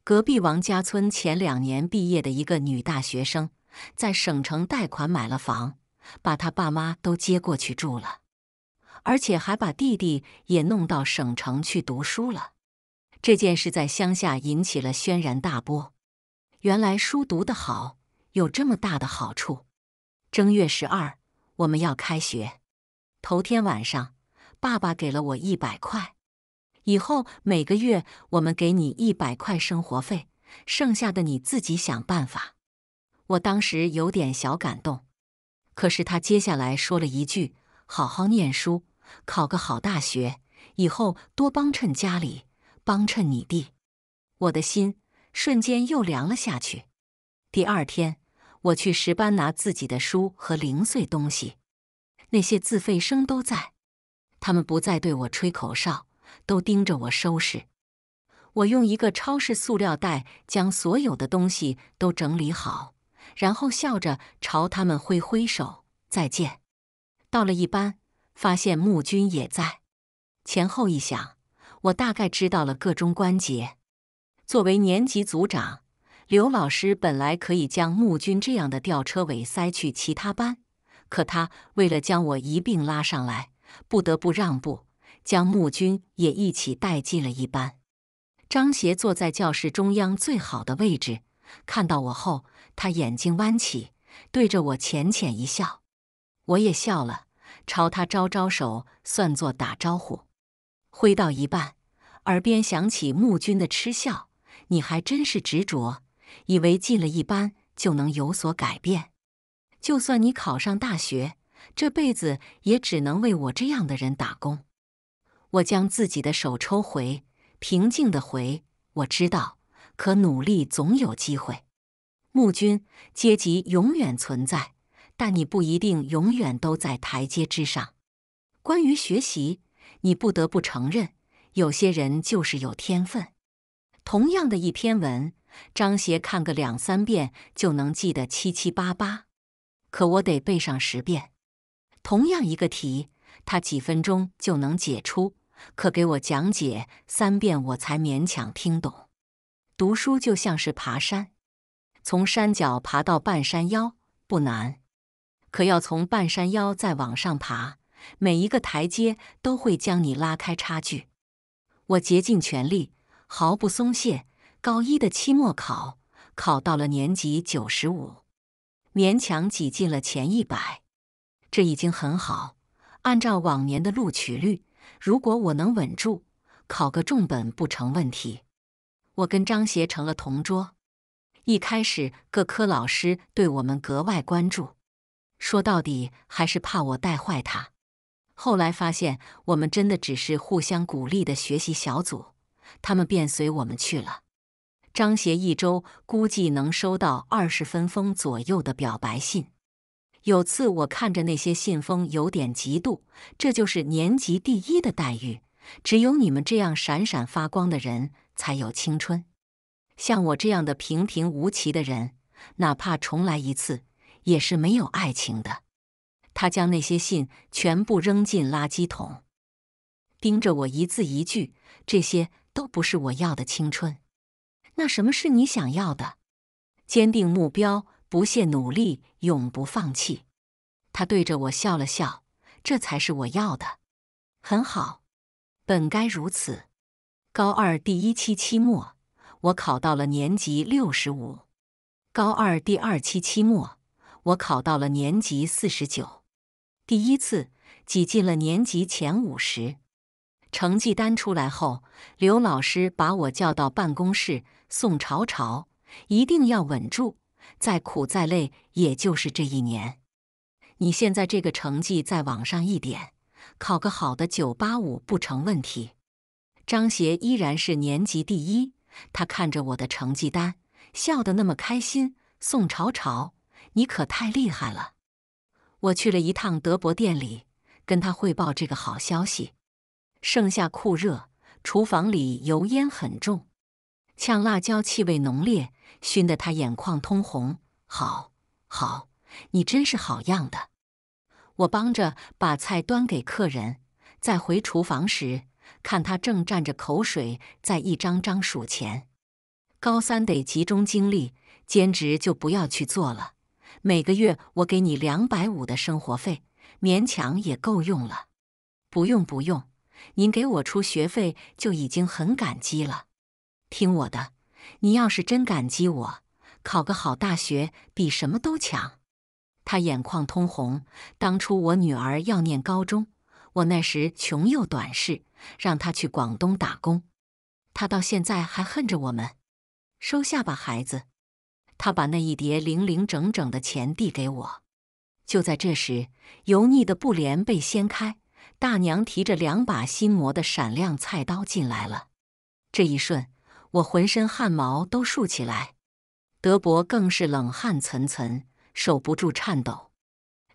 隔壁王家村前两年毕业的一个女大学生，在省城贷款买了房，把她爸妈都接过去住了，而且还把弟弟也弄到省城去读书了。这件事在乡下引起了轩然大波。原来书读得好，有这么大的好处。正月十二，我们要开学。头天晚上，爸爸给了我一百块。以后每个月我们给你一百块生活费，剩下的你自己想办法。我当时有点小感动，可是他接下来说了一句：“好好念书，考个好大学，以后多帮衬家里，帮衬你弟。”我的心瞬间又凉了下去。第二天，我去十班拿自己的书和零碎东西，那些自费生都在，他们不再对我吹口哨。都盯着我收拾，我用一个超市塑料袋将所有的东西都整理好，然后笑着朝他们挥挥手，再见。到了一班，发现木军也在。前后一想，我大概知道了个中关节。作为年级组长，刘老师本来可以将木军这样的吊车尾塞去其他班，可他为了将我一并拉上来，不得不让步。将穆军也一起带进了一班。张协坐在教室中央最好的位置，看到我后，他眼睛弯起，对着我浅浅一笑。我也笑了，朝他招招手，算作打招呼。挥到一半，耳边响起穆军的嗤笑：“你还真是执着，以为进了一班就能有所改变。就算你考上大学，这辈子也只能为我这样的人打工。”我将自己的手抽回，平静地回：“我知道，可努力总有机会。木君，阶级永远存在，但你不一定永远都在台阶之上。关于学习，你不得不承认，有些人就是有天分。同样的一篇文，张协看个两三遍就能记得七七八八，可我得背上十遍。同样一个题，他几分钟就能解出。”可给我讲解三遍，我才勉强听懂。读书就像是爬山，从山脚爬到半山腰不难，可要从半山腰再往上爬，每一个台阶都会将你拉开差距。我竭尽全力，毫不松懈。高一的期末考考到了年级九十五，勉强挤进了前一百，这已经很好。按照往年的录取率。如果我能稳住，考个重本不成问题。我跟张协成了同桌，一开始各科老师对我们格外关注，说到底还是怕我带坏他。后来发现我们真的只是互相鼓励的学习小组，他们便随我们去了。张协一周估计能收到二十分封左右的表白信。有次，我看着那些信封，有点嫉妒。这就是年级第一的待遇，只有你们这样闪闪发光的人才有青春。像我这样的平平无奇的人，哪怕重来一次，也是没有爱情的。他将那些信全部扔进垃圾桶，盯着我一字一句：“这些都不是我要的青春。那什么是你想要的？坚定目标。”不懈努力，永不放弃。他对着我笑了笑，这才是我要的，很好，本该如此。高二第一期期末，我考到了年级六十五；高二第二期期末，我考到了年级四十九，第一次挤进了年级前五十。成绩单出来后，刘老师把我叫到办公室：“宋朝朝，一定要稳住。”再苦再累，也就是这一年。你现在这个成绩再往上一点，考个好的985不成问题。张协依然是年级第一。他看着我的成绩单，笑得那么开心。宋朝朝，你可太厉害了！我去了一趟德伯店里，跟他汇报这个好消息。盛夏酷热，厨房里油烟很重，呛辣椒气味浓烈。熏得他眼眶通红。好，好，你真是好样的。我帮着把菜端给客人，在回厨房时，看他正蘸着口水在一张张数钱。高三得集中精力，兼职就不要去做了。每个月我给你两百五的生活费，勉强也够用了。不用，不用，您给我出学费就已经很感激了。听我的。你要是真感激我，考个好大学比什么都强。他眼眶通红。当初我女儿要念高中，我那时穷又短视，让她去广东打工。她到现在还恨着我们。收下吧，孩子。他把那一叠零零整整的钱递给我。就在这时，油腻的布帘被掀开，大娘提着两把新磨的闪亮菜刀进来了。这一瞬。我浑身汗毛都竖起来，德伯更是冷汗涔涔，手不住颤抖。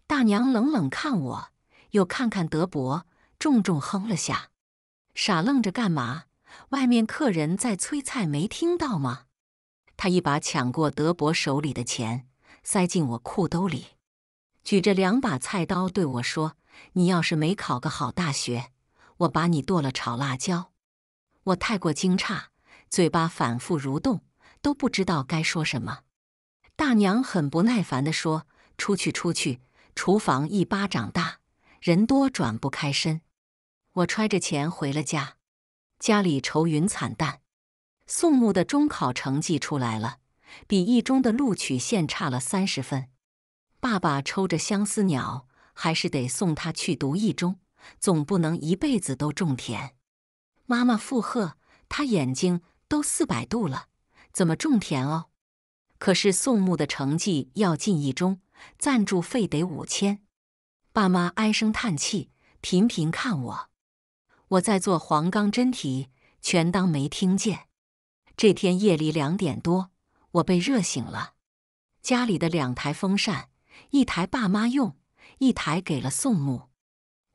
大娘冷冷看我，又看看德伯，重重哼了下：“傻愣着干嘛？外面客人在催菜，没听到吗？”她一把抢过德伯手里的钱，塞进我裤兜里，举着两把菜刀对我说：“你要是没考个好大学，我把你剁了炒辣椒。”我太过惊诧。嘴巴反复蠕动，都不知道该说什么。大娘很不耐烦地说：“出去，出去！厨房一巴掌大，人多转不开身。”我揣着钱回了家，家里愁云惨淡。宋木的中考成绩出来了，比一中的录取线差了三十分。爸爸抽着相思鸟，还是得送他去读一中，总不能一辈子都种田。妈妈附和：“他眼睛。”都四百度了，怎么种田哦？可是宋木的成绩要进一中，赞助费得五千。爸妈唉声叹气，频频看我。我在做黄冈真题，全当没听见。这天夜里两点多，我被热醒了。家里的两台风扇，一台爸妈用，一台给了宋木，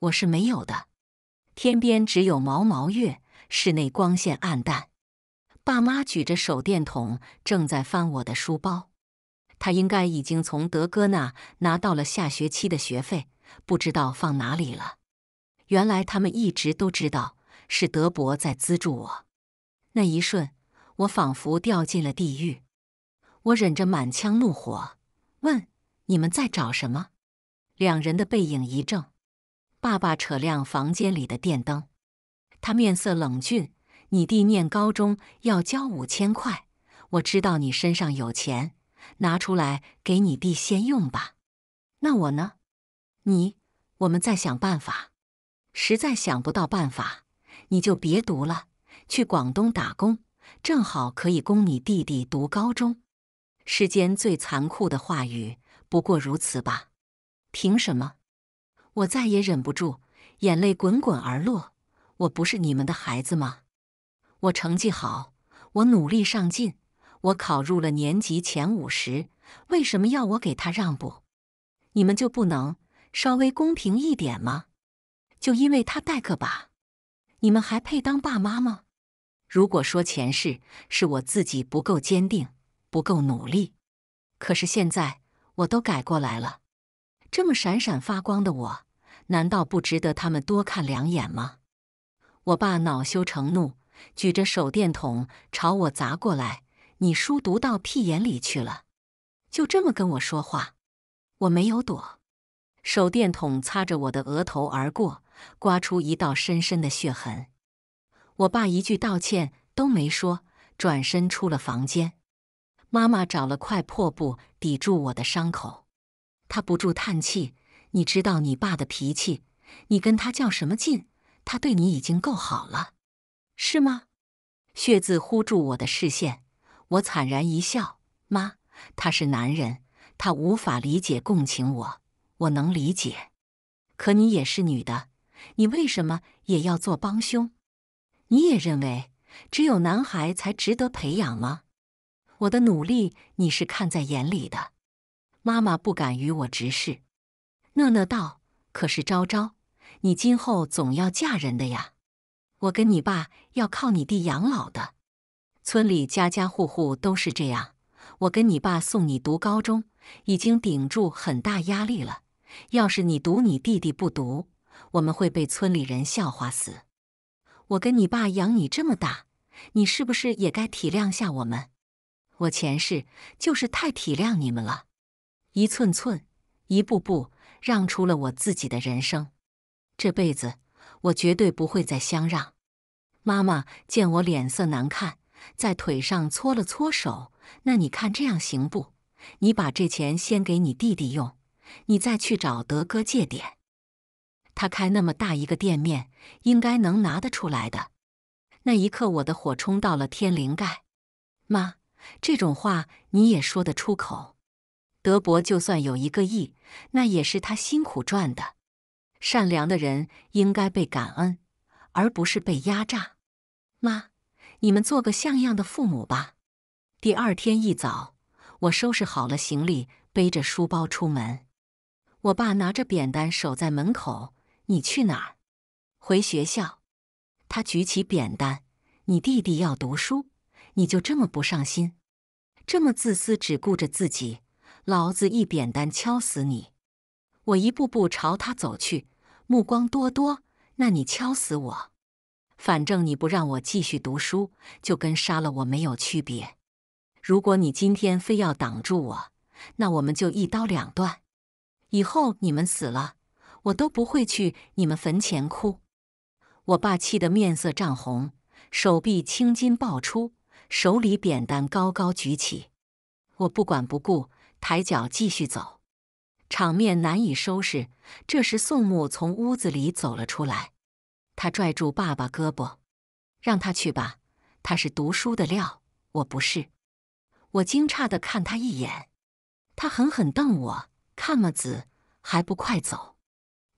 我是没有的。天边只有毛毛月，室内光线暗淡。爸妈举着手电筒，正在翻我的书包。他应该已经从德哥那拿到了下学期的学费，不知道放哪里了。原来他们一直都知道是德伯在资助我。那一瞬，我仿佛掉进了地狱。我忍着满腔怒火，问：“你们在找什么？”两人的背影一正，爸爸扯亮房间里的电灯。他面色冷峻。你弟念高中要交五千块，我知道你身上有钱，拿出来给你弟先用吧。那我呢？你，我们再想办法。实在想不到办法，你就别读了，去广东打工，正好可以供你弟弟读高中。世间最残酷的话语不过如此吧？凭什么？我再也忍不住，眼泪滚滚而落。我不是你们的孩子吗？我成绩好，我努力上进，我考入了年级前五十，为什么要我给他让步？你们就不能稍微公平一点吗？就因为他带个把，你们还配当爸妈吗？如果说前世是我自己不够坚定、不够努力，可是现在我都改过来了，这么闪闪发光的我，难道不值得他们多看两眼吗？我爸恼羞成怒。举着手电筒朝我砸过来，你书读到屁眼里去了，就这么跟我说话。我没有躲，手电筒擦着我的额头而过，刮出一道深深的血痕。我爸一句道歉都没说，转身出了房间。妈妈找了块破布抵住我的伤口，她不住叹气。你知道你爸的脾气，你跟他较什么劲？他对你已经够好了。是吗？血字呼住我的视线，我惨然一笑。妈，他是男人，他无法理解共情我。我能理解，可你也是女的，你为什么也要做帮凶？你也认为只有男孩才值得培养吗？我的努力你是看在眼里的，妈妈不敢与我直视。讷讷道：“可是昭昭，你今后总要嫁人的呀。”我跟你爸要靠你弟养老的，村里家家户户都是这样。我跟你爸送你读高中，已经顶住很大压力了。要是你读，你弟弟不读，我们会被村里人笑话死。我跟你爸养你这么大，你是不是也该体谅下我们？我前世就是太体谅你们了，一寸寸、一步步让出了我自己的人生，这辈子。我绝对不会再相让。妈妈见我脸色难看，在腿上搓了搓手。那你看这样行不？你把这钱先给你弟弟用，你再去找德哥借点。他开那么大一个店面，应该能拿得出来的。那一刻，我的火冲到了天灵盖。妈，这种话你也说得出口？德伯就算有一个亿，那也是他辛苦赚的。善良的人应该被感恩，而不是被压榨。妈，你们做个像样的父母吧。第二天一早，我收拾好了行李，背着书包出门。我爸拿着扁担守在门口：“你去哪儿？回学校。”他举起扁担：“你弟弟要读书，你就这么不上心，这么自私，只顾着自己，老子一扁担敲死你！”我一步步朝他走去，目光多多。那你敲死我！反正你不让我继续读书，就跟杀了我没有区别。如果你今天非要挡住我，那我们就一刀两断。以后你们死了，我都不会去你们坟前哭。我爸气得面色涨红，手臂青筋爆出，手里扁担高高举起。我不管不顾，抬脚继续走。场面难以收拾。这时，宋木从屋子里走了出来，他拽住爸爸胳膊，让他去吧。他是读书的料，我不是。我惊诧地看他一眼，他狠狠瞪我，看么子，还不快走！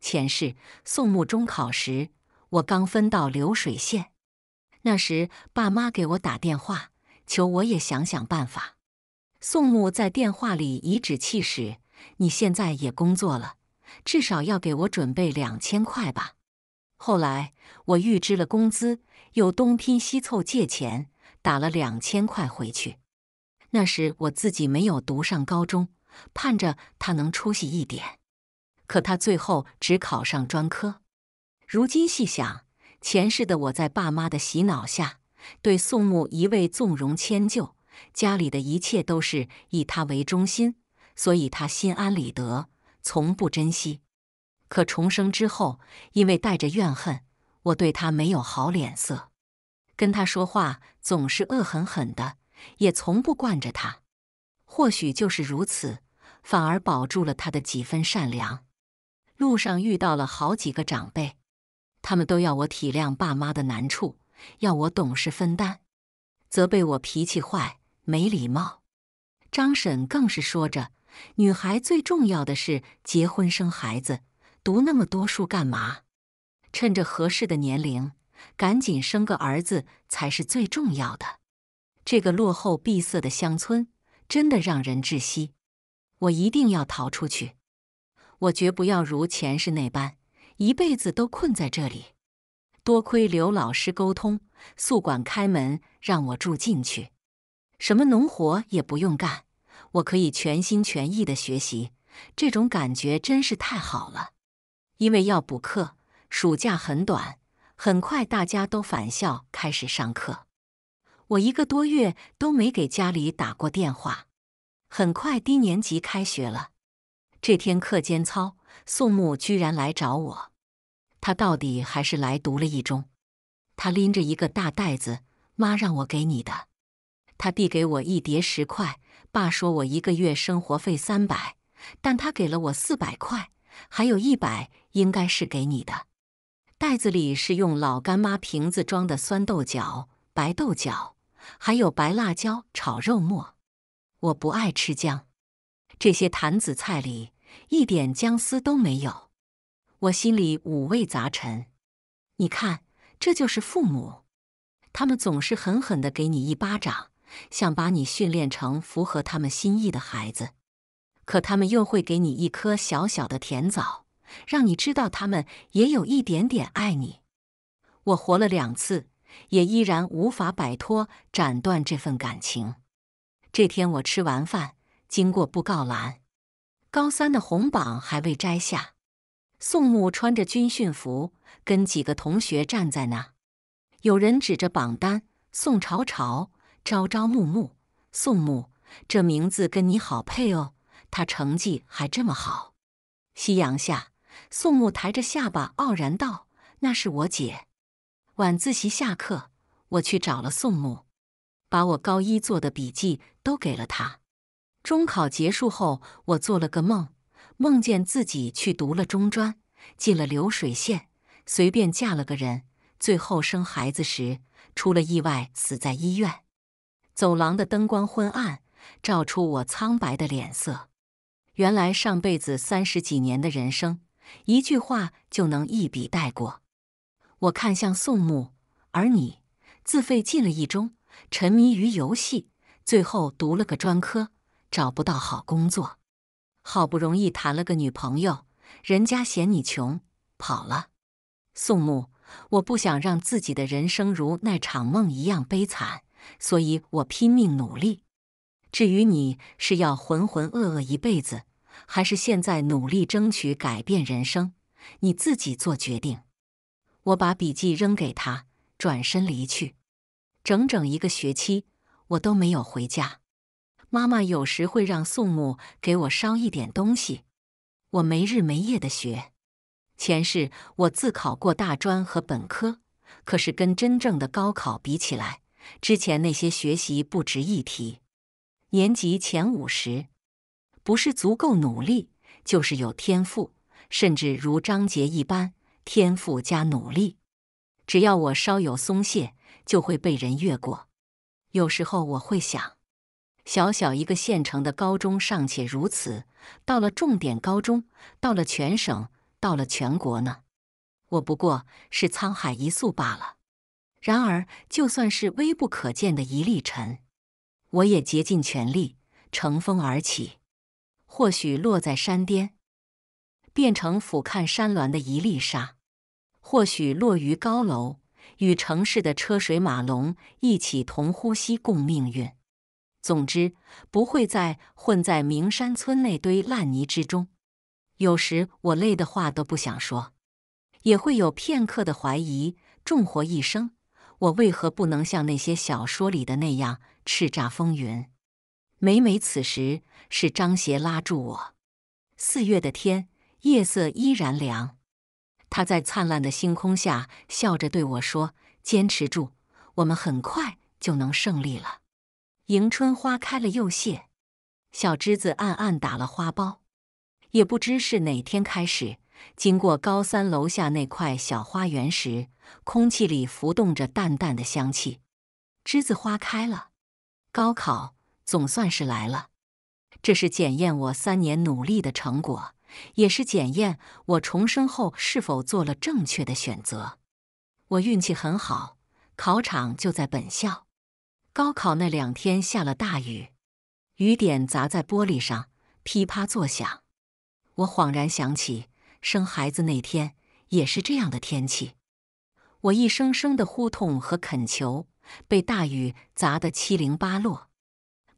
前世宋木中考时，我刚分到流水线，那时爸妈给我打电话，求我也想想办法。宋木在电话里颐指气使。你现在也工作了，至少要给我准备两千块吧。后来我预支了工资，又东拼西凑借钱，打了两千块回去。那时我自己没有读上高中，盼着他能出息一点。可他最后只考上专科。如今细想，前世的我在爸妈的洗脑下，对宋木一味纵容迁就，家里的一切都是以他为中心。所以他心安理得，从不珍惜。可重生之后，因为带着怨恨，我对他没有好脸色，跟他说话总是恶狠狠的，也从不惯着他。或许就是如此，反而保住了他的几分善良。路上遇到了好几个长辈，他们都要我体谅爸妈的难处，要我懂事分担，责备我脾气坏、没礼貌。张婶更是说着。女孩最重要的是结婚生孩子，读那么多书干嘛？趁着合适的年龄，赶紧生个儿子才是最重要的。这个落后闭塞的乡村真的让人窒息，我一定要逃出去！我绝不要如前世那般，一辈子都困在这里。多亏刘老师沟通，宿管开门让我住进去，什么农活也不用干。我可以全心全意的学习，这种感觉真是太好了。因为要补课，暑假很短，很快大家都返校开始上课。我一个多月都没给家里打过电话。很快低年级开学了，这天课间操，宋木居然来找我。他到底还是来读了一中。他拎着一个大袋子，妈让我给你的。他递给我一叠十块。爸说：“我一个月生活费三百，但他给了我四百块，还有一百应该是给你的。袋子里是用老干妈瓶子装的酸豆角、白豆角，还有白辣椒炒肉末。我不爱吃姜，这些坛子菜里一点姜丝都没有。我心里五味杂陈。你看，这就是父母，他们总是狠狠的给你一巴掌。”想把你训练成符合他们心意的孩子，可他们又会给你一颗小小的甜枣，让你知道他们也有一点点爱你。我活了两次，也依然无法摆脱斩断这份感情。这天我吃完饭，经过布告栏，高三的红榜还未摘下。宋木穿着军训服，跟几个同学站在那，有人指着榜单：“宋朝朝。”朝朝暮暮，宋暮这名字跟你好配哦。他成绩还这么好。夕阳下，宋暮抬着下巴，傲然道：“那是我姐。”晚自习下课，我去找了宋暮，把我高一做的笔记都给了他。中考结束后，我做了个梦，梦见自己去读了中专，进了流水线，随便嫁了个人，最后生孩子时出了意外，死在医院。走廊的灯光昏暗，照出我苍白的脸色。原来上辈子三十几年的人生，一句话就能一笔带过。我看向宋木，而你自费进了一中，沉迷于游戏，最后读了个专科，找不到好工作。好不容易谈了个女朋友，人家嫌你穷跑了。宋木，我不想让自己的人生如那场梦一样悲惨。所以，我拼命努力。至于你是要浑浑噩噩一辈子，还是现在努力争取改变人生，你自己做决定。我把笔记扔给他，转身离去。整整一个学期，我都没有回家。妈妈有时会让宋母给我烧一点东西。我没日没夜的学。前世我自考过大专和本科，可是跟真正的高考比起来。之前那些学习不值一提，年级前五十，不是足够努力，就是有天赋，甚至如张杰一般，天赋加努力。只要我稍有松懈，就会被人越过。有时候我会想，小小一个县城的高中尚且如此，到了重点高中，到了全省，到了全国呢？我不过是沧海一粟罢了。然而，就算是微不可见的一粒尘，我也竭尽全力乘风而起。或许落在山巅，变成俯瞰山峦的一粒沙；或许落于高楼，与城市的车水马龙一起同呼吸共命运。总之，不会再混在明山村那堆烂泥之中。有时我累得话都不想说，也会有片刻的怀疑：重活一生。我为何不能像那些小说里的那样叱咤风云？每每此时，是张协拉住我。四月的天，夜色依然凉。他在灿烂的星空下笑着对我说：“坚持住，我们很快就能胜利了。”迎春花开了又谢，小枝子暗暗打了花苞，也不知是哪天开始。经过高三楼下那块小花园时，空气里浮动着淡淡的香气，栀子花开了。高考总算是来了，这是检验我三年努力的成果，也是检验我重生后是否做了正确的选择。我运气很好，考场就在本校。高考那两天下了大雨，雨点砸在玻璃上，噼啪作响。我恍然想起。生孩子那天也是这样的天气，我一声声的呼痛和恳求被大雨砸得七零八落，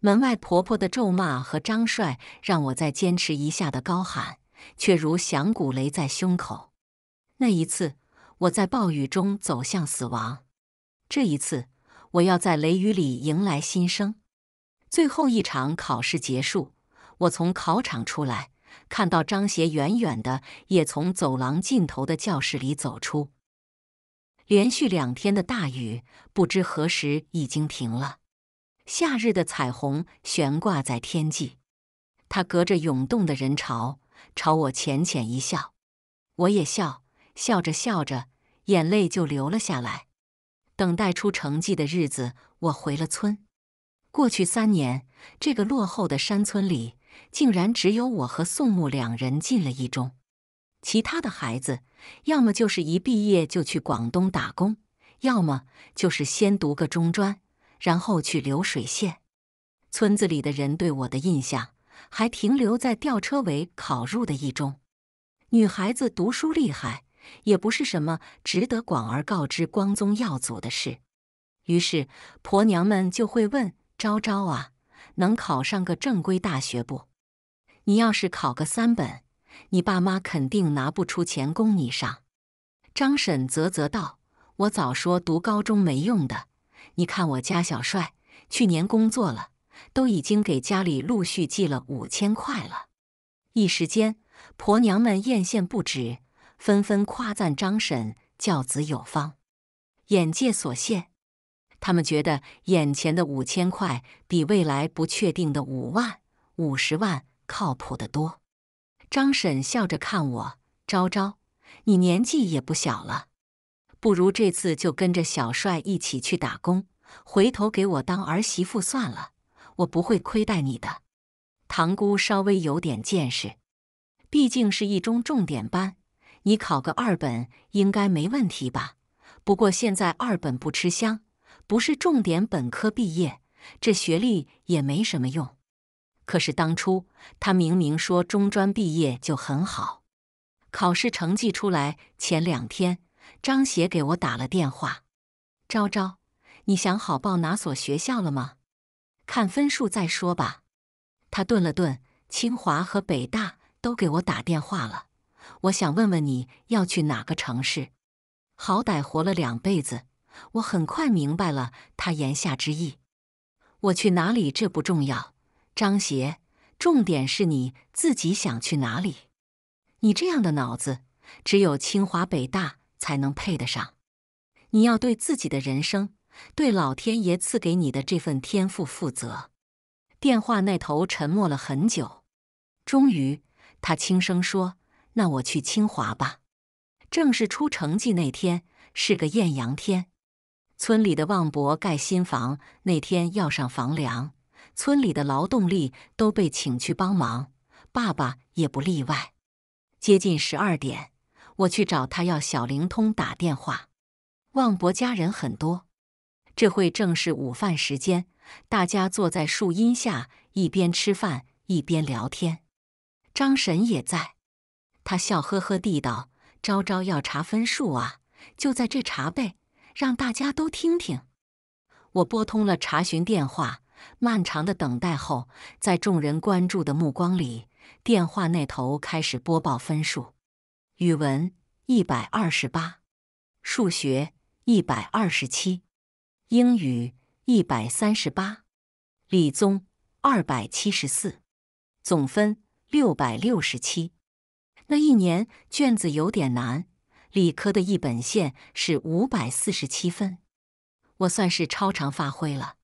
门外婆婆的咒骂和张帅让我再坚持一下的高喊，却如响鼓雷在胸口。那一次，我在暴雨中走向死亡；这一次，我要在雷雨里迎来新生。最后一场考试结束，我从考场出来。看到张协远远的也从走廊尽头的教室里走出，连续两天的大雨不知何时已经停了，夏日的彩虹悬挂在天际。他隔着涌动的人潮朝我浅浅一笑，我也笑，笑着笑着，眼泪就流了下来。等待出成绩的日子，我回了村。过去三年，这个落后的山村里。竟然只有我和宋木两人进了一中，其他的孩子要么就是一毕业就去广东打工，要么就是先读个中专，然后去流水线。村子里的人对我的印象还停留在吊车尾考入的一中。女孩子读书厉害也不是什么值得广而告之、光宗耀祖的事，于是婆娘们就会问：“招招啊？”能考上个正规大学不？你要是考个三本，你爸妈肯定拿不出钱供你上。张婶啧啧道：“我早说读高中没用的，你看我家小帅，去年工作了，都已经给家里陆续寄了五千块了。”一时间，婆娘们艳羡不止，纷纷夸赞张婶教子有方，眼界所限。他们觉得眼前的五千块比未来不确定的五万、五十万靠谱得多。张婶笑着看我：“昭昭，你年纪也不小了，不如这次就跟着小帅一起去打工，回头给我当儿媳妇算了，我不会亏待你的。”堂姑稍微有点见识，毕竟是一中重点班，你考个二本应该没问题吧？不过现在二本不吃香。不是重点本科毕业，这学历也没什么用。可是当初他明明说中专毕业就很好。考试成绩出来前两天，张邪给我打了电话：“昭昭，你想好报哪所学校了吗？看分数再说吧。”他顿了顿，清华和北大都给我打电话了。我想问问你要去哪个城市？好歹活了两辈子。我很快明白了他言下之意。我去哪里这不重要，张邪，重点是你自己想去哪里。你这样的脑子，只有清华北大才能配得上。你要对自己的人生，对老天爷赐给你的这份天赋负责。电话那头沉默了很久，终于他轻声说：“那我去清华吧。”正式出成绩那天是个艳阳天。村里的旺伯盖新房那天要上房梁，村里的劳动力都被请去帮忙，爸爸也不例外。接近十二点，我去找他要小灵通打电话。旺伯家人很多，这会正是午饭时间，大家坐在树荫下一边吃饭一边聊天。张婶也在，他笑呵呵地道：“昭昭要查分数啊，就在这查呗。”让大家都听听。我拨通了查询电话，漫长的等待后，在众人关注的目光里，电话那头开始播报分数：语文一百二十八，数学一百二十七，英语一百三十八，理综二百七十四，总分六百六十七。那一年卷子有点难。理科的一本线是五百四十七分，我算是超常发挥了。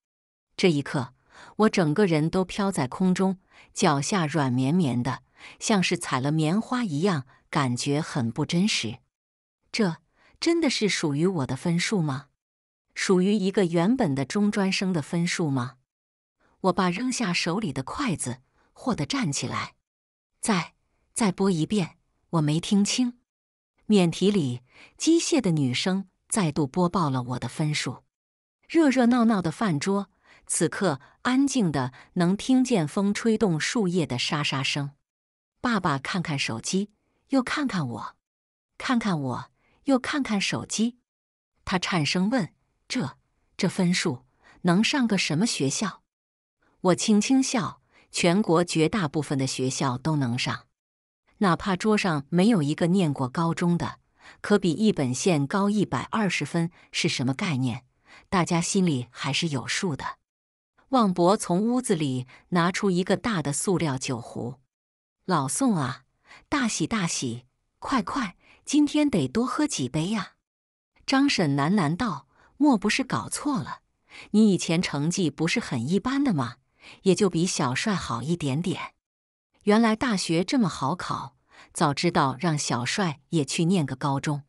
这一刻，我整个人都飘在空中，脚下软绵绵的，像是踩了棉花一样，感觉很不真实。这真的是属于我的分数吗？属于一个原本的中专生的分数吗？我爸扔下手里的筷子，霍地站起来，再再播一遍，我没听清。免提里，机械的女声再度播报了我的分数。热热闹闹的饭桌，此刻安静的能听见风吹动树叶的沙沙声。爸爸看看手机，又看看我，看看我又看看手机。他颤声问：“这这分数能上个什么学校？”我轻轻笑：“全国绝大部分的学校都能上。”哪怕桌上没有一个念过高中的，可比一本线高一百二十分是什么概念？大家心里还是有数的。旺伯从屋子里拿出一个大的塑料酒壶：“老宋啊，大喜大喜，快快，今天得多喝几杯呀！”张婶喃喃道：“莫不是搞错了？你以前成绩不是很一般的吗？也就比小帅好一点点。”原来大学这么好考，早知道让小帅也去念个高中。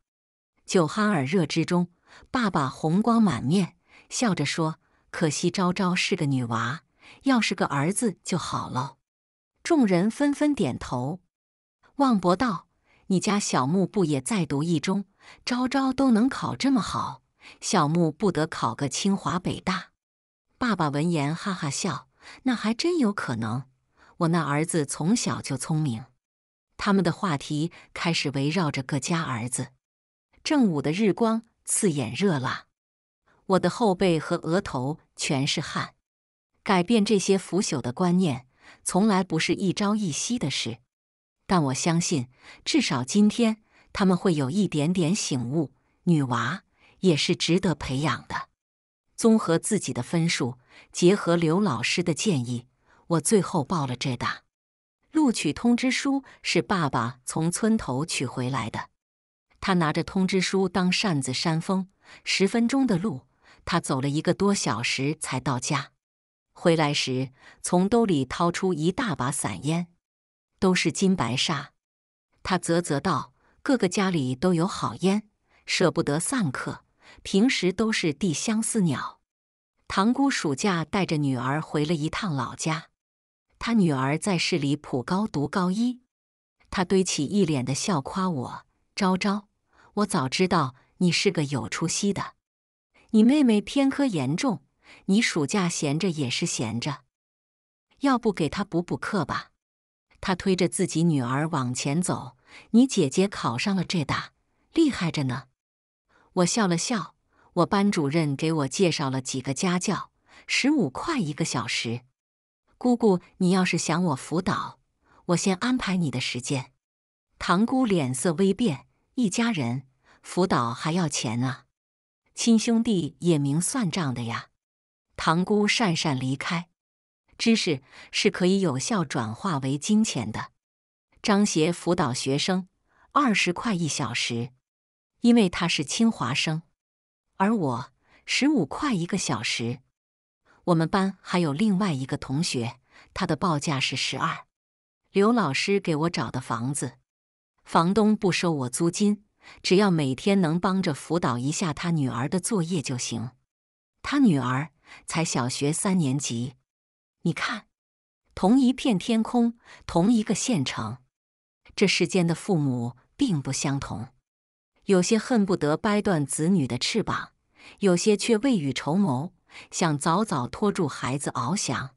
酒酣耳热之中，爸爸红光满面，笑着说：“可惜昭昭是个女娃，要是个儿子就好了。”众人纷纷点头。望伯道：“你家小木不也在读一中？昭昭都能考这么好，小木不得考个清华北大？”爸爸闻言哈哈笑：“那还真有可能。”我那儿子从小就聪明，他们的话题开始围绕着各家儿子。正午的日光刺眼热辣，我的后背和额头全是汗。改变这些腐朽的观念，从来不是一朝一夕的事，但我相信，至少今天他们会有一点点醒悟。女娃也是值得培养的。综合自己的分数，结合刘老师的建议。我最后报了浙大，录取通知书是爸爸从村头取回来的。他拿着通知书当扇子扇风，十分钟的路，他走了一个多小时才到家。回来时，从兜里掏出一大把散烟，都是金白沙。他啧啧道：“各个家里都有好烟，舍不得散客，平时都是递相思鸟。”堂姑暑假带着女儿回了一趟老家。他女儿在市里普高读高一，他堆起一脸的笑夸我：“昭昭，我早知道你是个有出息的。你妹妹偏科严重，你暑假闲着也是闲着，要不给她补补课吧？”他推着自己女儿往前走：“你姐姐考上了浙大，厉害着呢。”我笑了笑。我班主任给我介绍了几个家教，十五块一个小时。姑姑，你要是想我辅导，我先安排你的时间。堂姑脸色微变，一家人辅导还要钱啊？亲兄弟也明算账的呀。堂姑讪讪离开。知识是可以有效转化为金钱的。张协辅导学生二十块一小时，因为他是清华生，而我十五块一个小时。我们班还有另外一个同学，他的报价是十二。刘老师给我找的房子，房东不收我租金，只要每天能帮着辅导一下他女儿的作业就行。他女儿才小学三年级。你看，同一片天空，同一个县城，这世间的父母并不相同。有些恨不得掰断子女的翅膀，有些却未雨绸缪。想早早拖住孩子翱翔。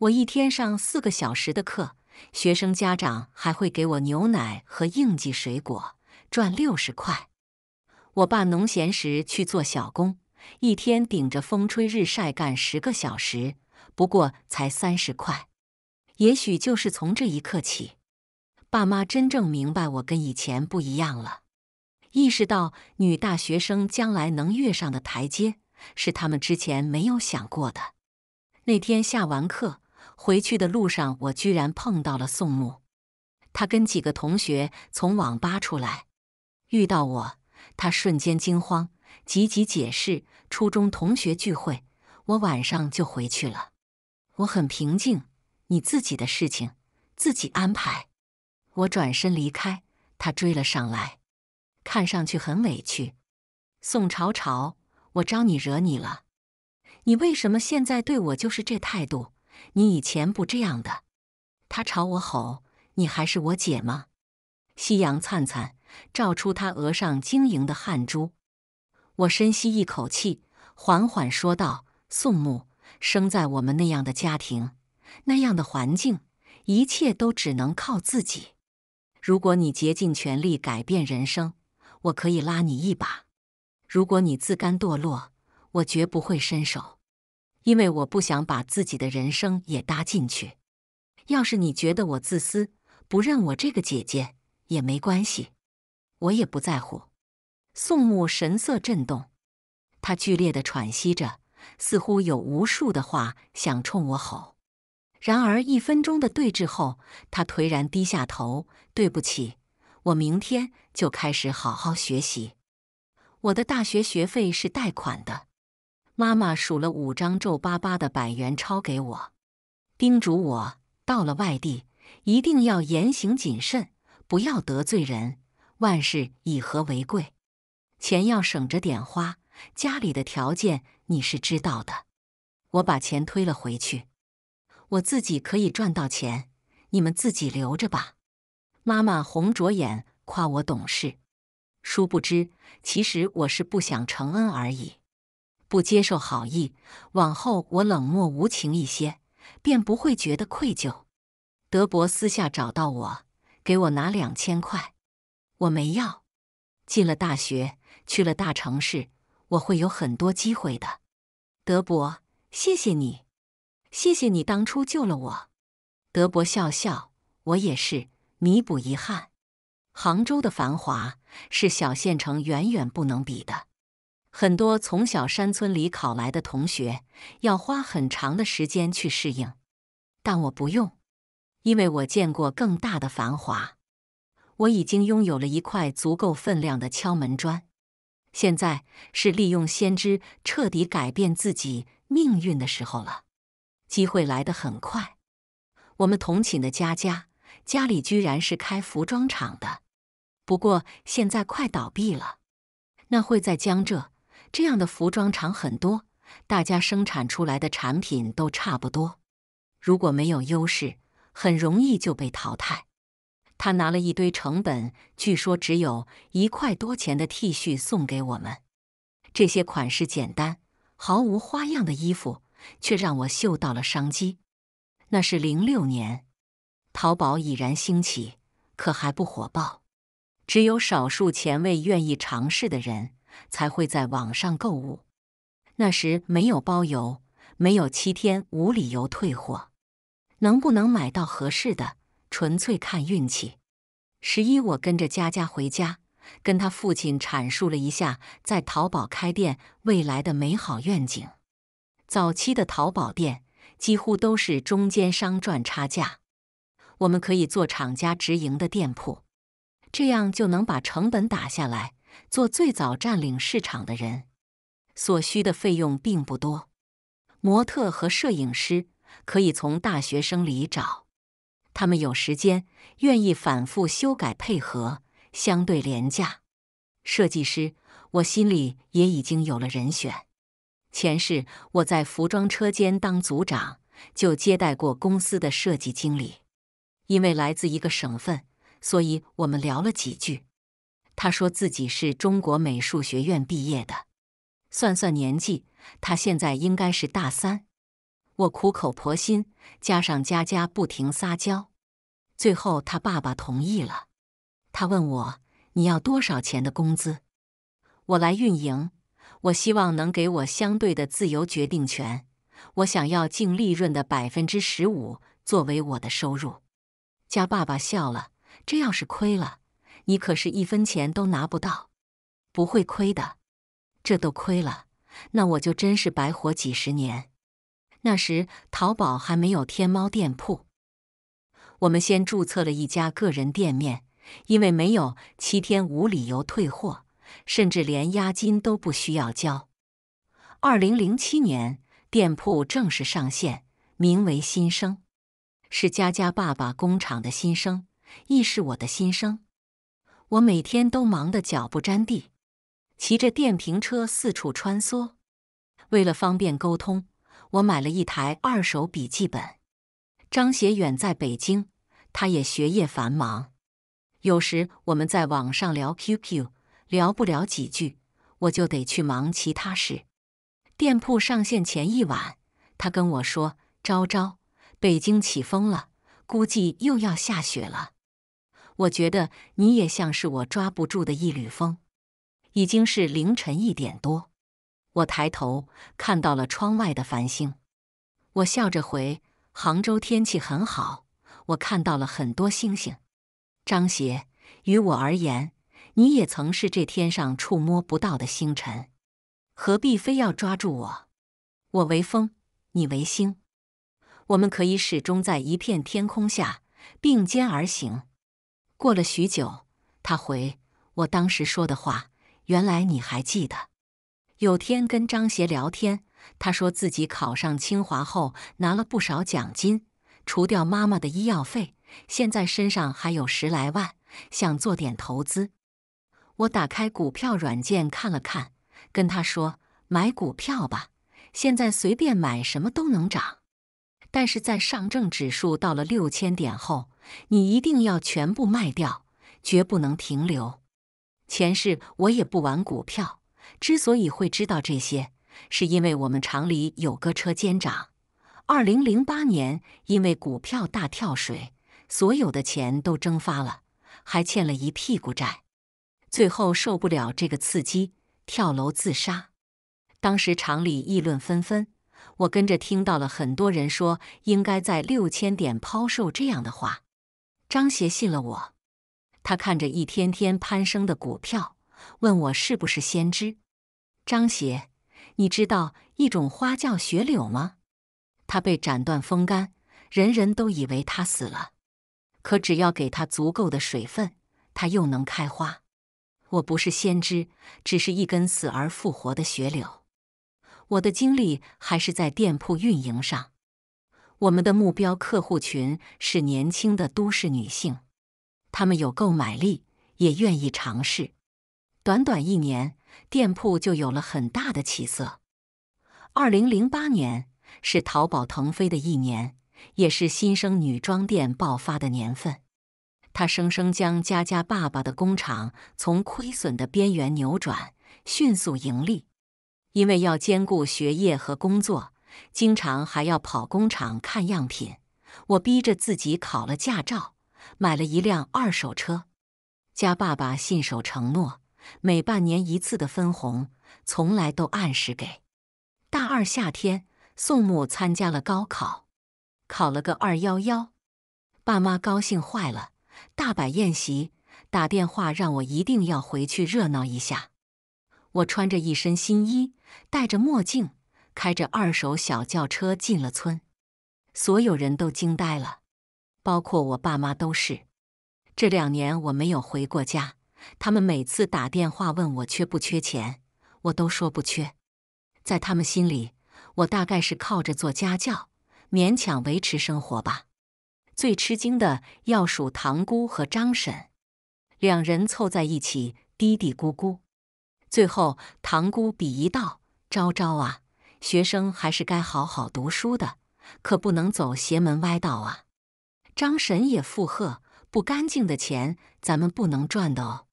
我一天上四个小时的课，学生家长还会给我牛奶和应季水果，赚六十块。我爸农闲时去做小工，一天顶着风吹日晒干十个小时，不过才三十块。也许就是从这一刻起，爸妈真正明白我跟以前不一样了，意识到女大学生将来能越上的台阶。是他们之前没有想过的。那天下完课回去的路上，我居然碰到了宋木。他跟几个同学从网吧出来，遇到我，他瞬间惊慌，急急解释：初中同学聚会，我晚上就回去了。我很平静，你自己的事情自己安排。我转身离开，他追了上来，看上去很委屈。宋朝朝。我招你惹你了？你为什么现在对我就是这态度？你以前不这样的。他朝我吼：“你还是我姐吗？”夕阳灿灿，照出他额上晶莹的汗珠。我深吸一口气，缓缓说道：“宋木，生在我们那样的家庭，那样的环境，一切都只能靠自己。如果你竭尽全力改变人生，我可以拉你一把。”如果你自甘堕落，我绝不会伸手，因为我不想把自己的人生也搭进去。要是你觉得我自私，不认我这个姐姐也没关系，我也不在乎。宋木神色震动，他剧烈的喘息着，似乎有无数的话想冲我吼。然而一分钟的对峙后，他颓然低下头：“对不起，我明天就开始好好学习。”我的大学学费是贷款的，妈妈数了五张皱巴巴的百元钞给我，叮嘱我到了外地一定要言行谨慎，不要得罪人，万事以和为贵，钱要省着点花。家里的条件你是知道的，我把钱推了回去，我自己可以赚到钱，你们自己留着吧。妈妈红着眼夸我懂事。殊不知，其实我是不想承恩而已，不接受好意，往后我冷漠无情一些，便不会觉得愧疚。德伯私下找到我，给我拿两千块，我没要。进了大学，去了大城市，我会有很多机会的。德伯，谢谢你，谢谢你当初救了我。德伯笑笑，我也是弥补遗憾。杭州的繁华。是小县城远远不能比的。很多从小山村里考来的同学要花很长的时间去适应，但我不用，因为我见过更大的繁华。我已经拥有了一块足够分量的敲门砖。现在是利用先知彻底改变自己命运的时候了。机会来得很快。我们同寝的佳佳，家里居然是开服装厂的。不过现在快倒闭了。那会在江浙，这样的服装厂很多，大家生产出来的产品都差不多。如果没有优势，很容易就被淘汰。他拿了一堆成本，据说只有一块多钱的 T 恤送给我们。这些款式简单、毫无花样的衣服，却让我嗅到了商机。那是零六年，淘宝已然兴起，可还不火爆。只有少数前卫愿意尝试的人才会在网上购物。那时没有包邮，没有七天无理由退货，能不能买到合适的，纯粹看运气。十一，我跟着佳佳回家，跟他父亲阐述了一下在淘宝开店未来的美好愿景。早期的淘宝店几乎都是中间商赚差价，我们可以做厂家直营的店铺。这样就能把成本打下来，做最早占领市场的人所需的费用并不多。模特和摄影师可以从大学生里找，他们有时间，愿意反复修改配合，相对廉价。设计师，我心里也已经有了人选。前世我在服装车间当组长，就接待过公司的设计经理，因为来自一个省份。所以我们聊了几句，他说自己是中国美术学院毕业的，算算年纪，他现在应该是大三。我苦口婆心，加上佳佳不停撒娇，最后他爸爸同意了。他问我你要多少钱的工资？我来运营，我希望能给我相对的自由决定权。我想要净利润的百分之十五作为我的收入。佳爸爸笑了。这要是亏了，你可是一分钱都拿不到。不会亏的，这都亏了，那我就真是白活几十年。那时淘宝还没有天猫店铺，我们先注册了一家个人店面，因为没有七天无理由退货，甚至连押金都不需要交。二零零七年，店铺正式上线，名为“新生”，是佳佳爸爸工厂的新生。亦是我的心声。我每天都忙得脚不沾地，骑着电瓶车四处穿梭。为了方便沟通，我买了一台二手笔记本。张学远在北京，他也学业繁忙。有时我们在网上聊 QQ，聊不了几句，我就得去忙其他事。店铺上线前一晚，他跟我说：“昭昭，北京起风了，估计又要下雪了。”我觉得你也像是我抓不住的一缕风。已经是凌晨一点多，我抬头看到了窗外的繁星。我笑着回：“杭州天气很好，我看到了很多星星。”张协，于我而言，你也曾是这天上触摸不到的星辰。何必非要抓住我？我为风，你为星，我们可以始终在一片天空下并肩而行。过了许久，他回我当时说的话，原来你还记得。有天跟张协聊天，他说自己考上清华后拿了不少奖金，除掉妈妈的医药费，现在身上还有十来万，想做点投资。我打开股票软件看了看，跟他说买股票吧，现在随便买什么都能涨，但是在上证指数到了六千点后。你一定要全部卖掉，绝不能停留。前世我也不玩股票，之所以会知道这些，是因为我们厂里有个车间长。二零零八年因为股票大跳水，所有的钱都蒸发了，还欠了一屁股债，最后受不了这个刺激，跳楼自杀。当时厂里议论纷纷，我跟着听到了很多人说应该在六千点抛售这样的话。张邪信了我，他看着一天天攀升的股票，问我是不是先知。张邪，你知道一种花叫雪柳吗？它被斩断风干，人人都以为它死了，可只要给它足够的水分，它又能开花。我不是先知，只是一根死而复活的雪柳。我的精力还是在店铺运营上。我们的目标客户群是年轻的都市女性，她们有购买力，也愿意尝试。短短一年，店铺就有了很大的起色。二零零八年是淘宝腾飞的一年，也是新生女装店爆发的年份。他生生将佳佳爸爸的工厂从亏损的边缘扭转，迅速盈利。因为要兼顾学业和工作。经常还要跑工厂看样品，我逼着自己考了驾照，买了一辆二手车。家爸爸信守承诺，每半年一次的分红，从来都按时给。大二夏天，宋木参加了高考，考了个二幺幺，爸妈高兴坏了，大摆宴席，打电话让我一定要回去热闹一下。我穿着一身新衣，戴着墨镜。开着二手小轿车进了村，所有人都惊呆了，包括我爸妈都是。这两年我没有回过家，他们每次打电话问我缺不缺钱，我都说不缺。在他们心里，我大概是靠着做家教勉强维持生活吧。最吃惊的要数堂姑和张婶，两人凑在一起嘀嘀咕咕，最后堂姑鄙夷道：“昭昭啊！”学生还是该好好读书的，可不能走邪门歪道啊！张婶也附和：“不干净的钱，咱们不能赚的哦。”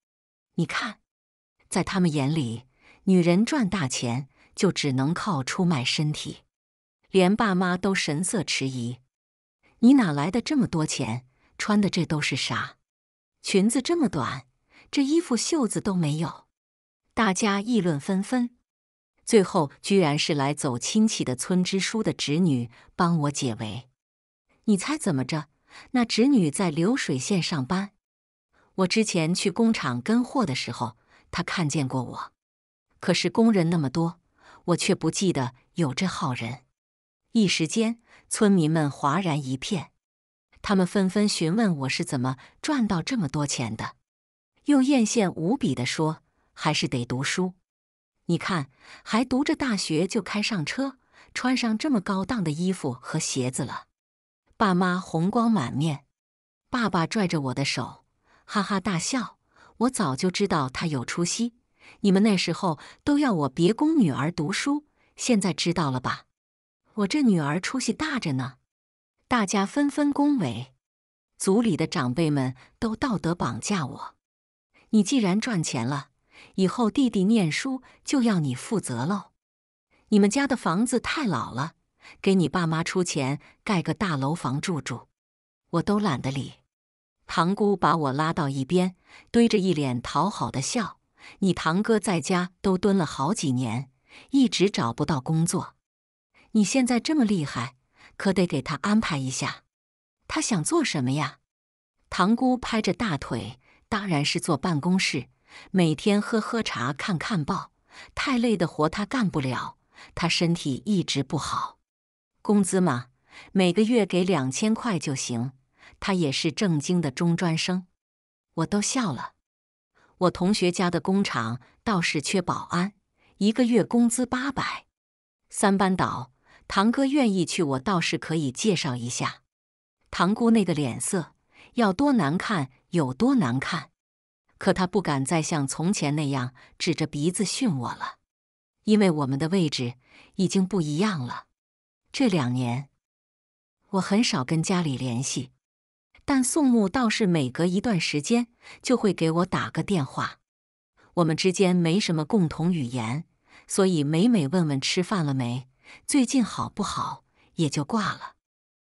你看，在他们眼里，女人赚大钱就只能靠出卖身体。连爸妈都神色迟疑：“你哪来的这么多钱？穿的这都是啥？裙子这么短，这衣服袖子都没有。”大家议论纷纷。最后，居然是来走亲戚的村支书的侄女帮我解围。你猜怎么着？那侄女在流水线上班。我之前去工厂跟货的时候，她看见过我。可是工人那么多，我却不记得有这号人。一时间，村民们哗然一片，他们纷纷询问我是怎么赚到这么多钱的，又艳羡无比地说：“还是得读书。”你看，还读着大学就开上车，穿上这么高档的衣服和鞋子了。爸妈红光满面，爸爸拽着我的手，哈哈大笑。我早就知道他有出息。你们那时候都要我别供女儿读书，现在知道了吧？我这女儿出息大着呢。大家纷纷恭维，族里的长辈们都道德绑架我。你既然赚钱了。以后弟弟念书就要你负责喽。你们家的房子太老了，给你爸妈出钱盖个大楼房住住，我都懒得理。堂姑把我拉到一边，堆着一脸讨好的笑：“你堂哥在家都蹲了好几年，一直找不到工作。你现在这么厉害，可得给他安排一下。他想做什么呀？”堂姑拍着大腿：“当然是坐办公室。”每天喝喝茶，看看报，太累的活他干不了。他身体一直不好，工资嘛，每个月给两千块就行。他也是正经的中专生，我都笑了。我同学家的工厂倒是缺保安，一个月工资八百。三班倒，堂哥愿意去，我倒是可以介绍一下。堂姑那个脸色要多难看有多难看。可他不敢再像从前那样指着鼻子训我了，因为我们的位置已经不一样了。这两年，我很少跟家里联系，但宋木倒是每隔一段时间就会给我打个电话。我们之间没什么共同语言，所以每每问问吃饭了没，最近好不好，也就挂了。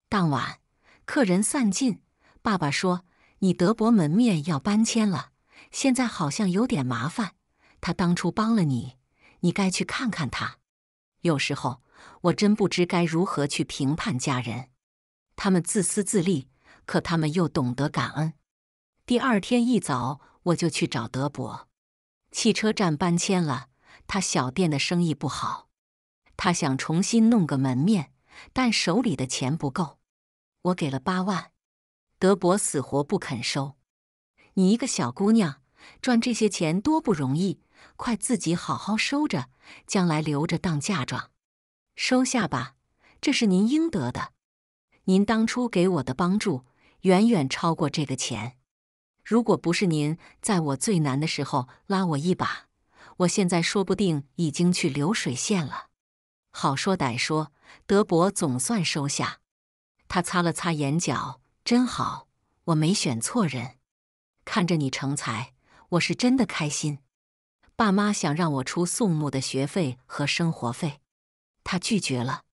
当晚，客人散尽，爸爸说：“你德伯门面要搬迁了。”现在好像有点麻烦，他当初帮了你，你该去看看他。有时候我真不知该如何去评判家人，他们自私自利，可他们又懂得感恩。第二天一早，我就去找德伯。汽车站搬迁了，他小店的生意不好，他想重新弄个门面，但手里的钱不够。我给了八万，德伯死活不肯收。你一个小姑娘。赚这些钱多不容易，快自己好好收着，将来留着当嫁妆。收下吧，这是您应得的。您当初给我的帮助远远超过这个钱。如果不是您在我最难的时候拉我一把，我现在说不定已经去流水线了。好说歹说，德伯总算收下。他擦了擦眼角，真好，我没选错人。看着你成才。我是真的开心。爸妈想让我出宋木的学费和生活费，他拒绝了。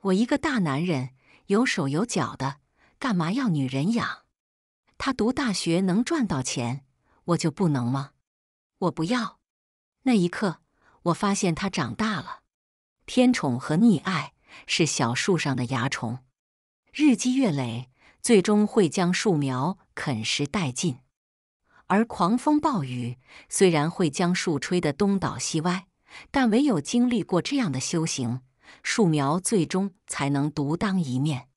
我一个大男人，有手有脚的，干嘛要女人养？他读大学能赚到钱，我就不能吗？我不要。那一刻，我发现他长大了。天宠和溺爱是小树上的蚜虫，日积月累，最终会将树苗啃食殆尽。而狂风暴雨虽然会将树吹得东倒西歪，但唯有经历过这样的修行，树苗最终才能独当一面。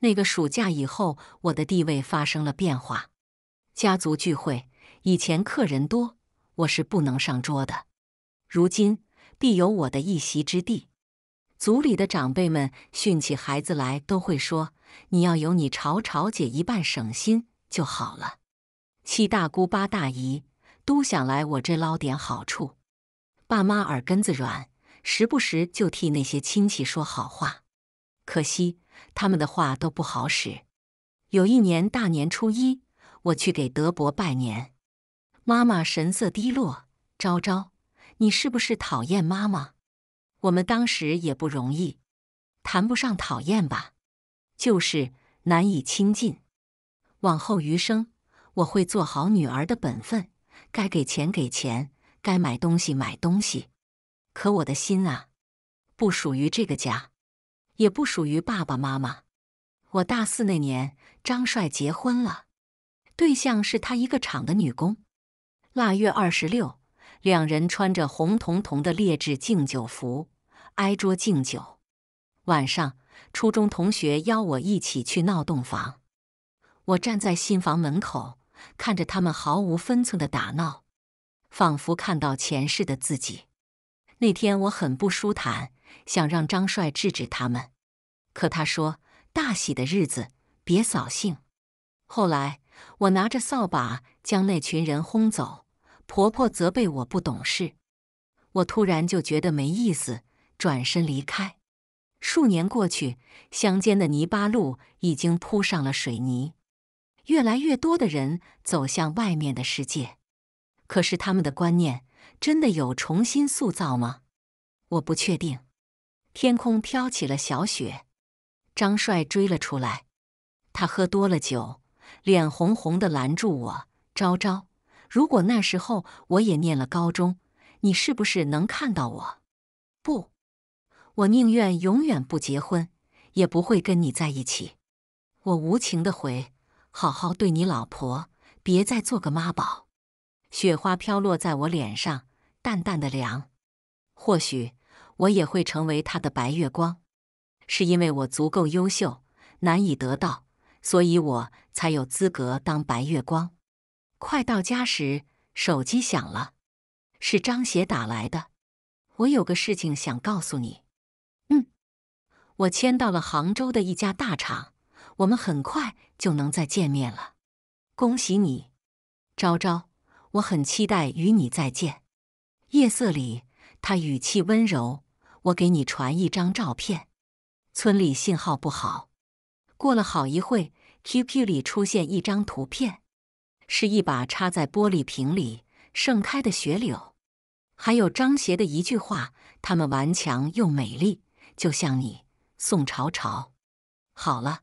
那个暑假以后，我的地位发生了变化。家族聚会以前客人多，我是不能上桌的；如今，必有我的一席之地。族里的长辈们训起孩子来，都会说：“你要有你朝朝姐一半省心就好了。”七大姑八大姨都想来我这捞点好处，爸妈耳根子软，时不时就替那些亲戚说好话。可惜他们的话都不好使。有一年大年初一，我去给德伯拜年，妈妈神色低落。昭昭，你是不是讨厌妈妈？我们当时也不容易，谈不上讨厌吧，就是难以亲近。往后余生。我会做好女儿的本分，该给钱给钱，该买东西买东西。可我的心啊，不属于这个家，也不属于爸爸妈妈。我大四那年，张帅结婚了，对象是他一个厂的女工。腊月二十六，两人穿着红彤彤的劣质敬酒服，挨桌敬酒。晚上，初中同学邀我一起去闹洞房，我站在新房门口。看着他们毫无分寸的打闹，仿佛看到前世的自己。那天我很不舒坦，想让张帅制止他们，可他说：“大喜的日子，别扫兴。”后来我拿着扫把将那群人轰走，婆婆责备我不懂事。我突然就觉得没意思，转身离开。数年过去，乡间的泥巴路已经铺上了水泥。越来越多的人走向外面的世界，可是他们的观念真的有重新塑造吗？我不确定。天空飘起了小雪，张帅追了出来。他喝多了酒，脸红红的拦住我：“昭昭，如果那时候我也念了高中，你是不是能看到我？”“不，我宁愿永远不结婚，也不会跟你在一起。”我无情的回。好好对你老婆，别再做个妈宝。雪花飘落在我脸上，淡淡的凉。或许我也会成为他的白月光，是因为我足够优秀，难以得到，所以我才有资格当白月光。快到家时，手机响了，是张邪打来的。我有个事情想告诉你。嗯，我签到了杭州的一家大厂。我们很快就能再见面了，恭喜你，昭昭，我很期待与你再见。夜色里，他语气温柔，我给你传一张照片。村里信号不好，过了好一会，Q Q 里出现一张图片，是一把插在玻璃瓶里盛开的雪柳，还有张邪的一句话：“他们顽强又美丽，就像你，宋朝朝。”好了。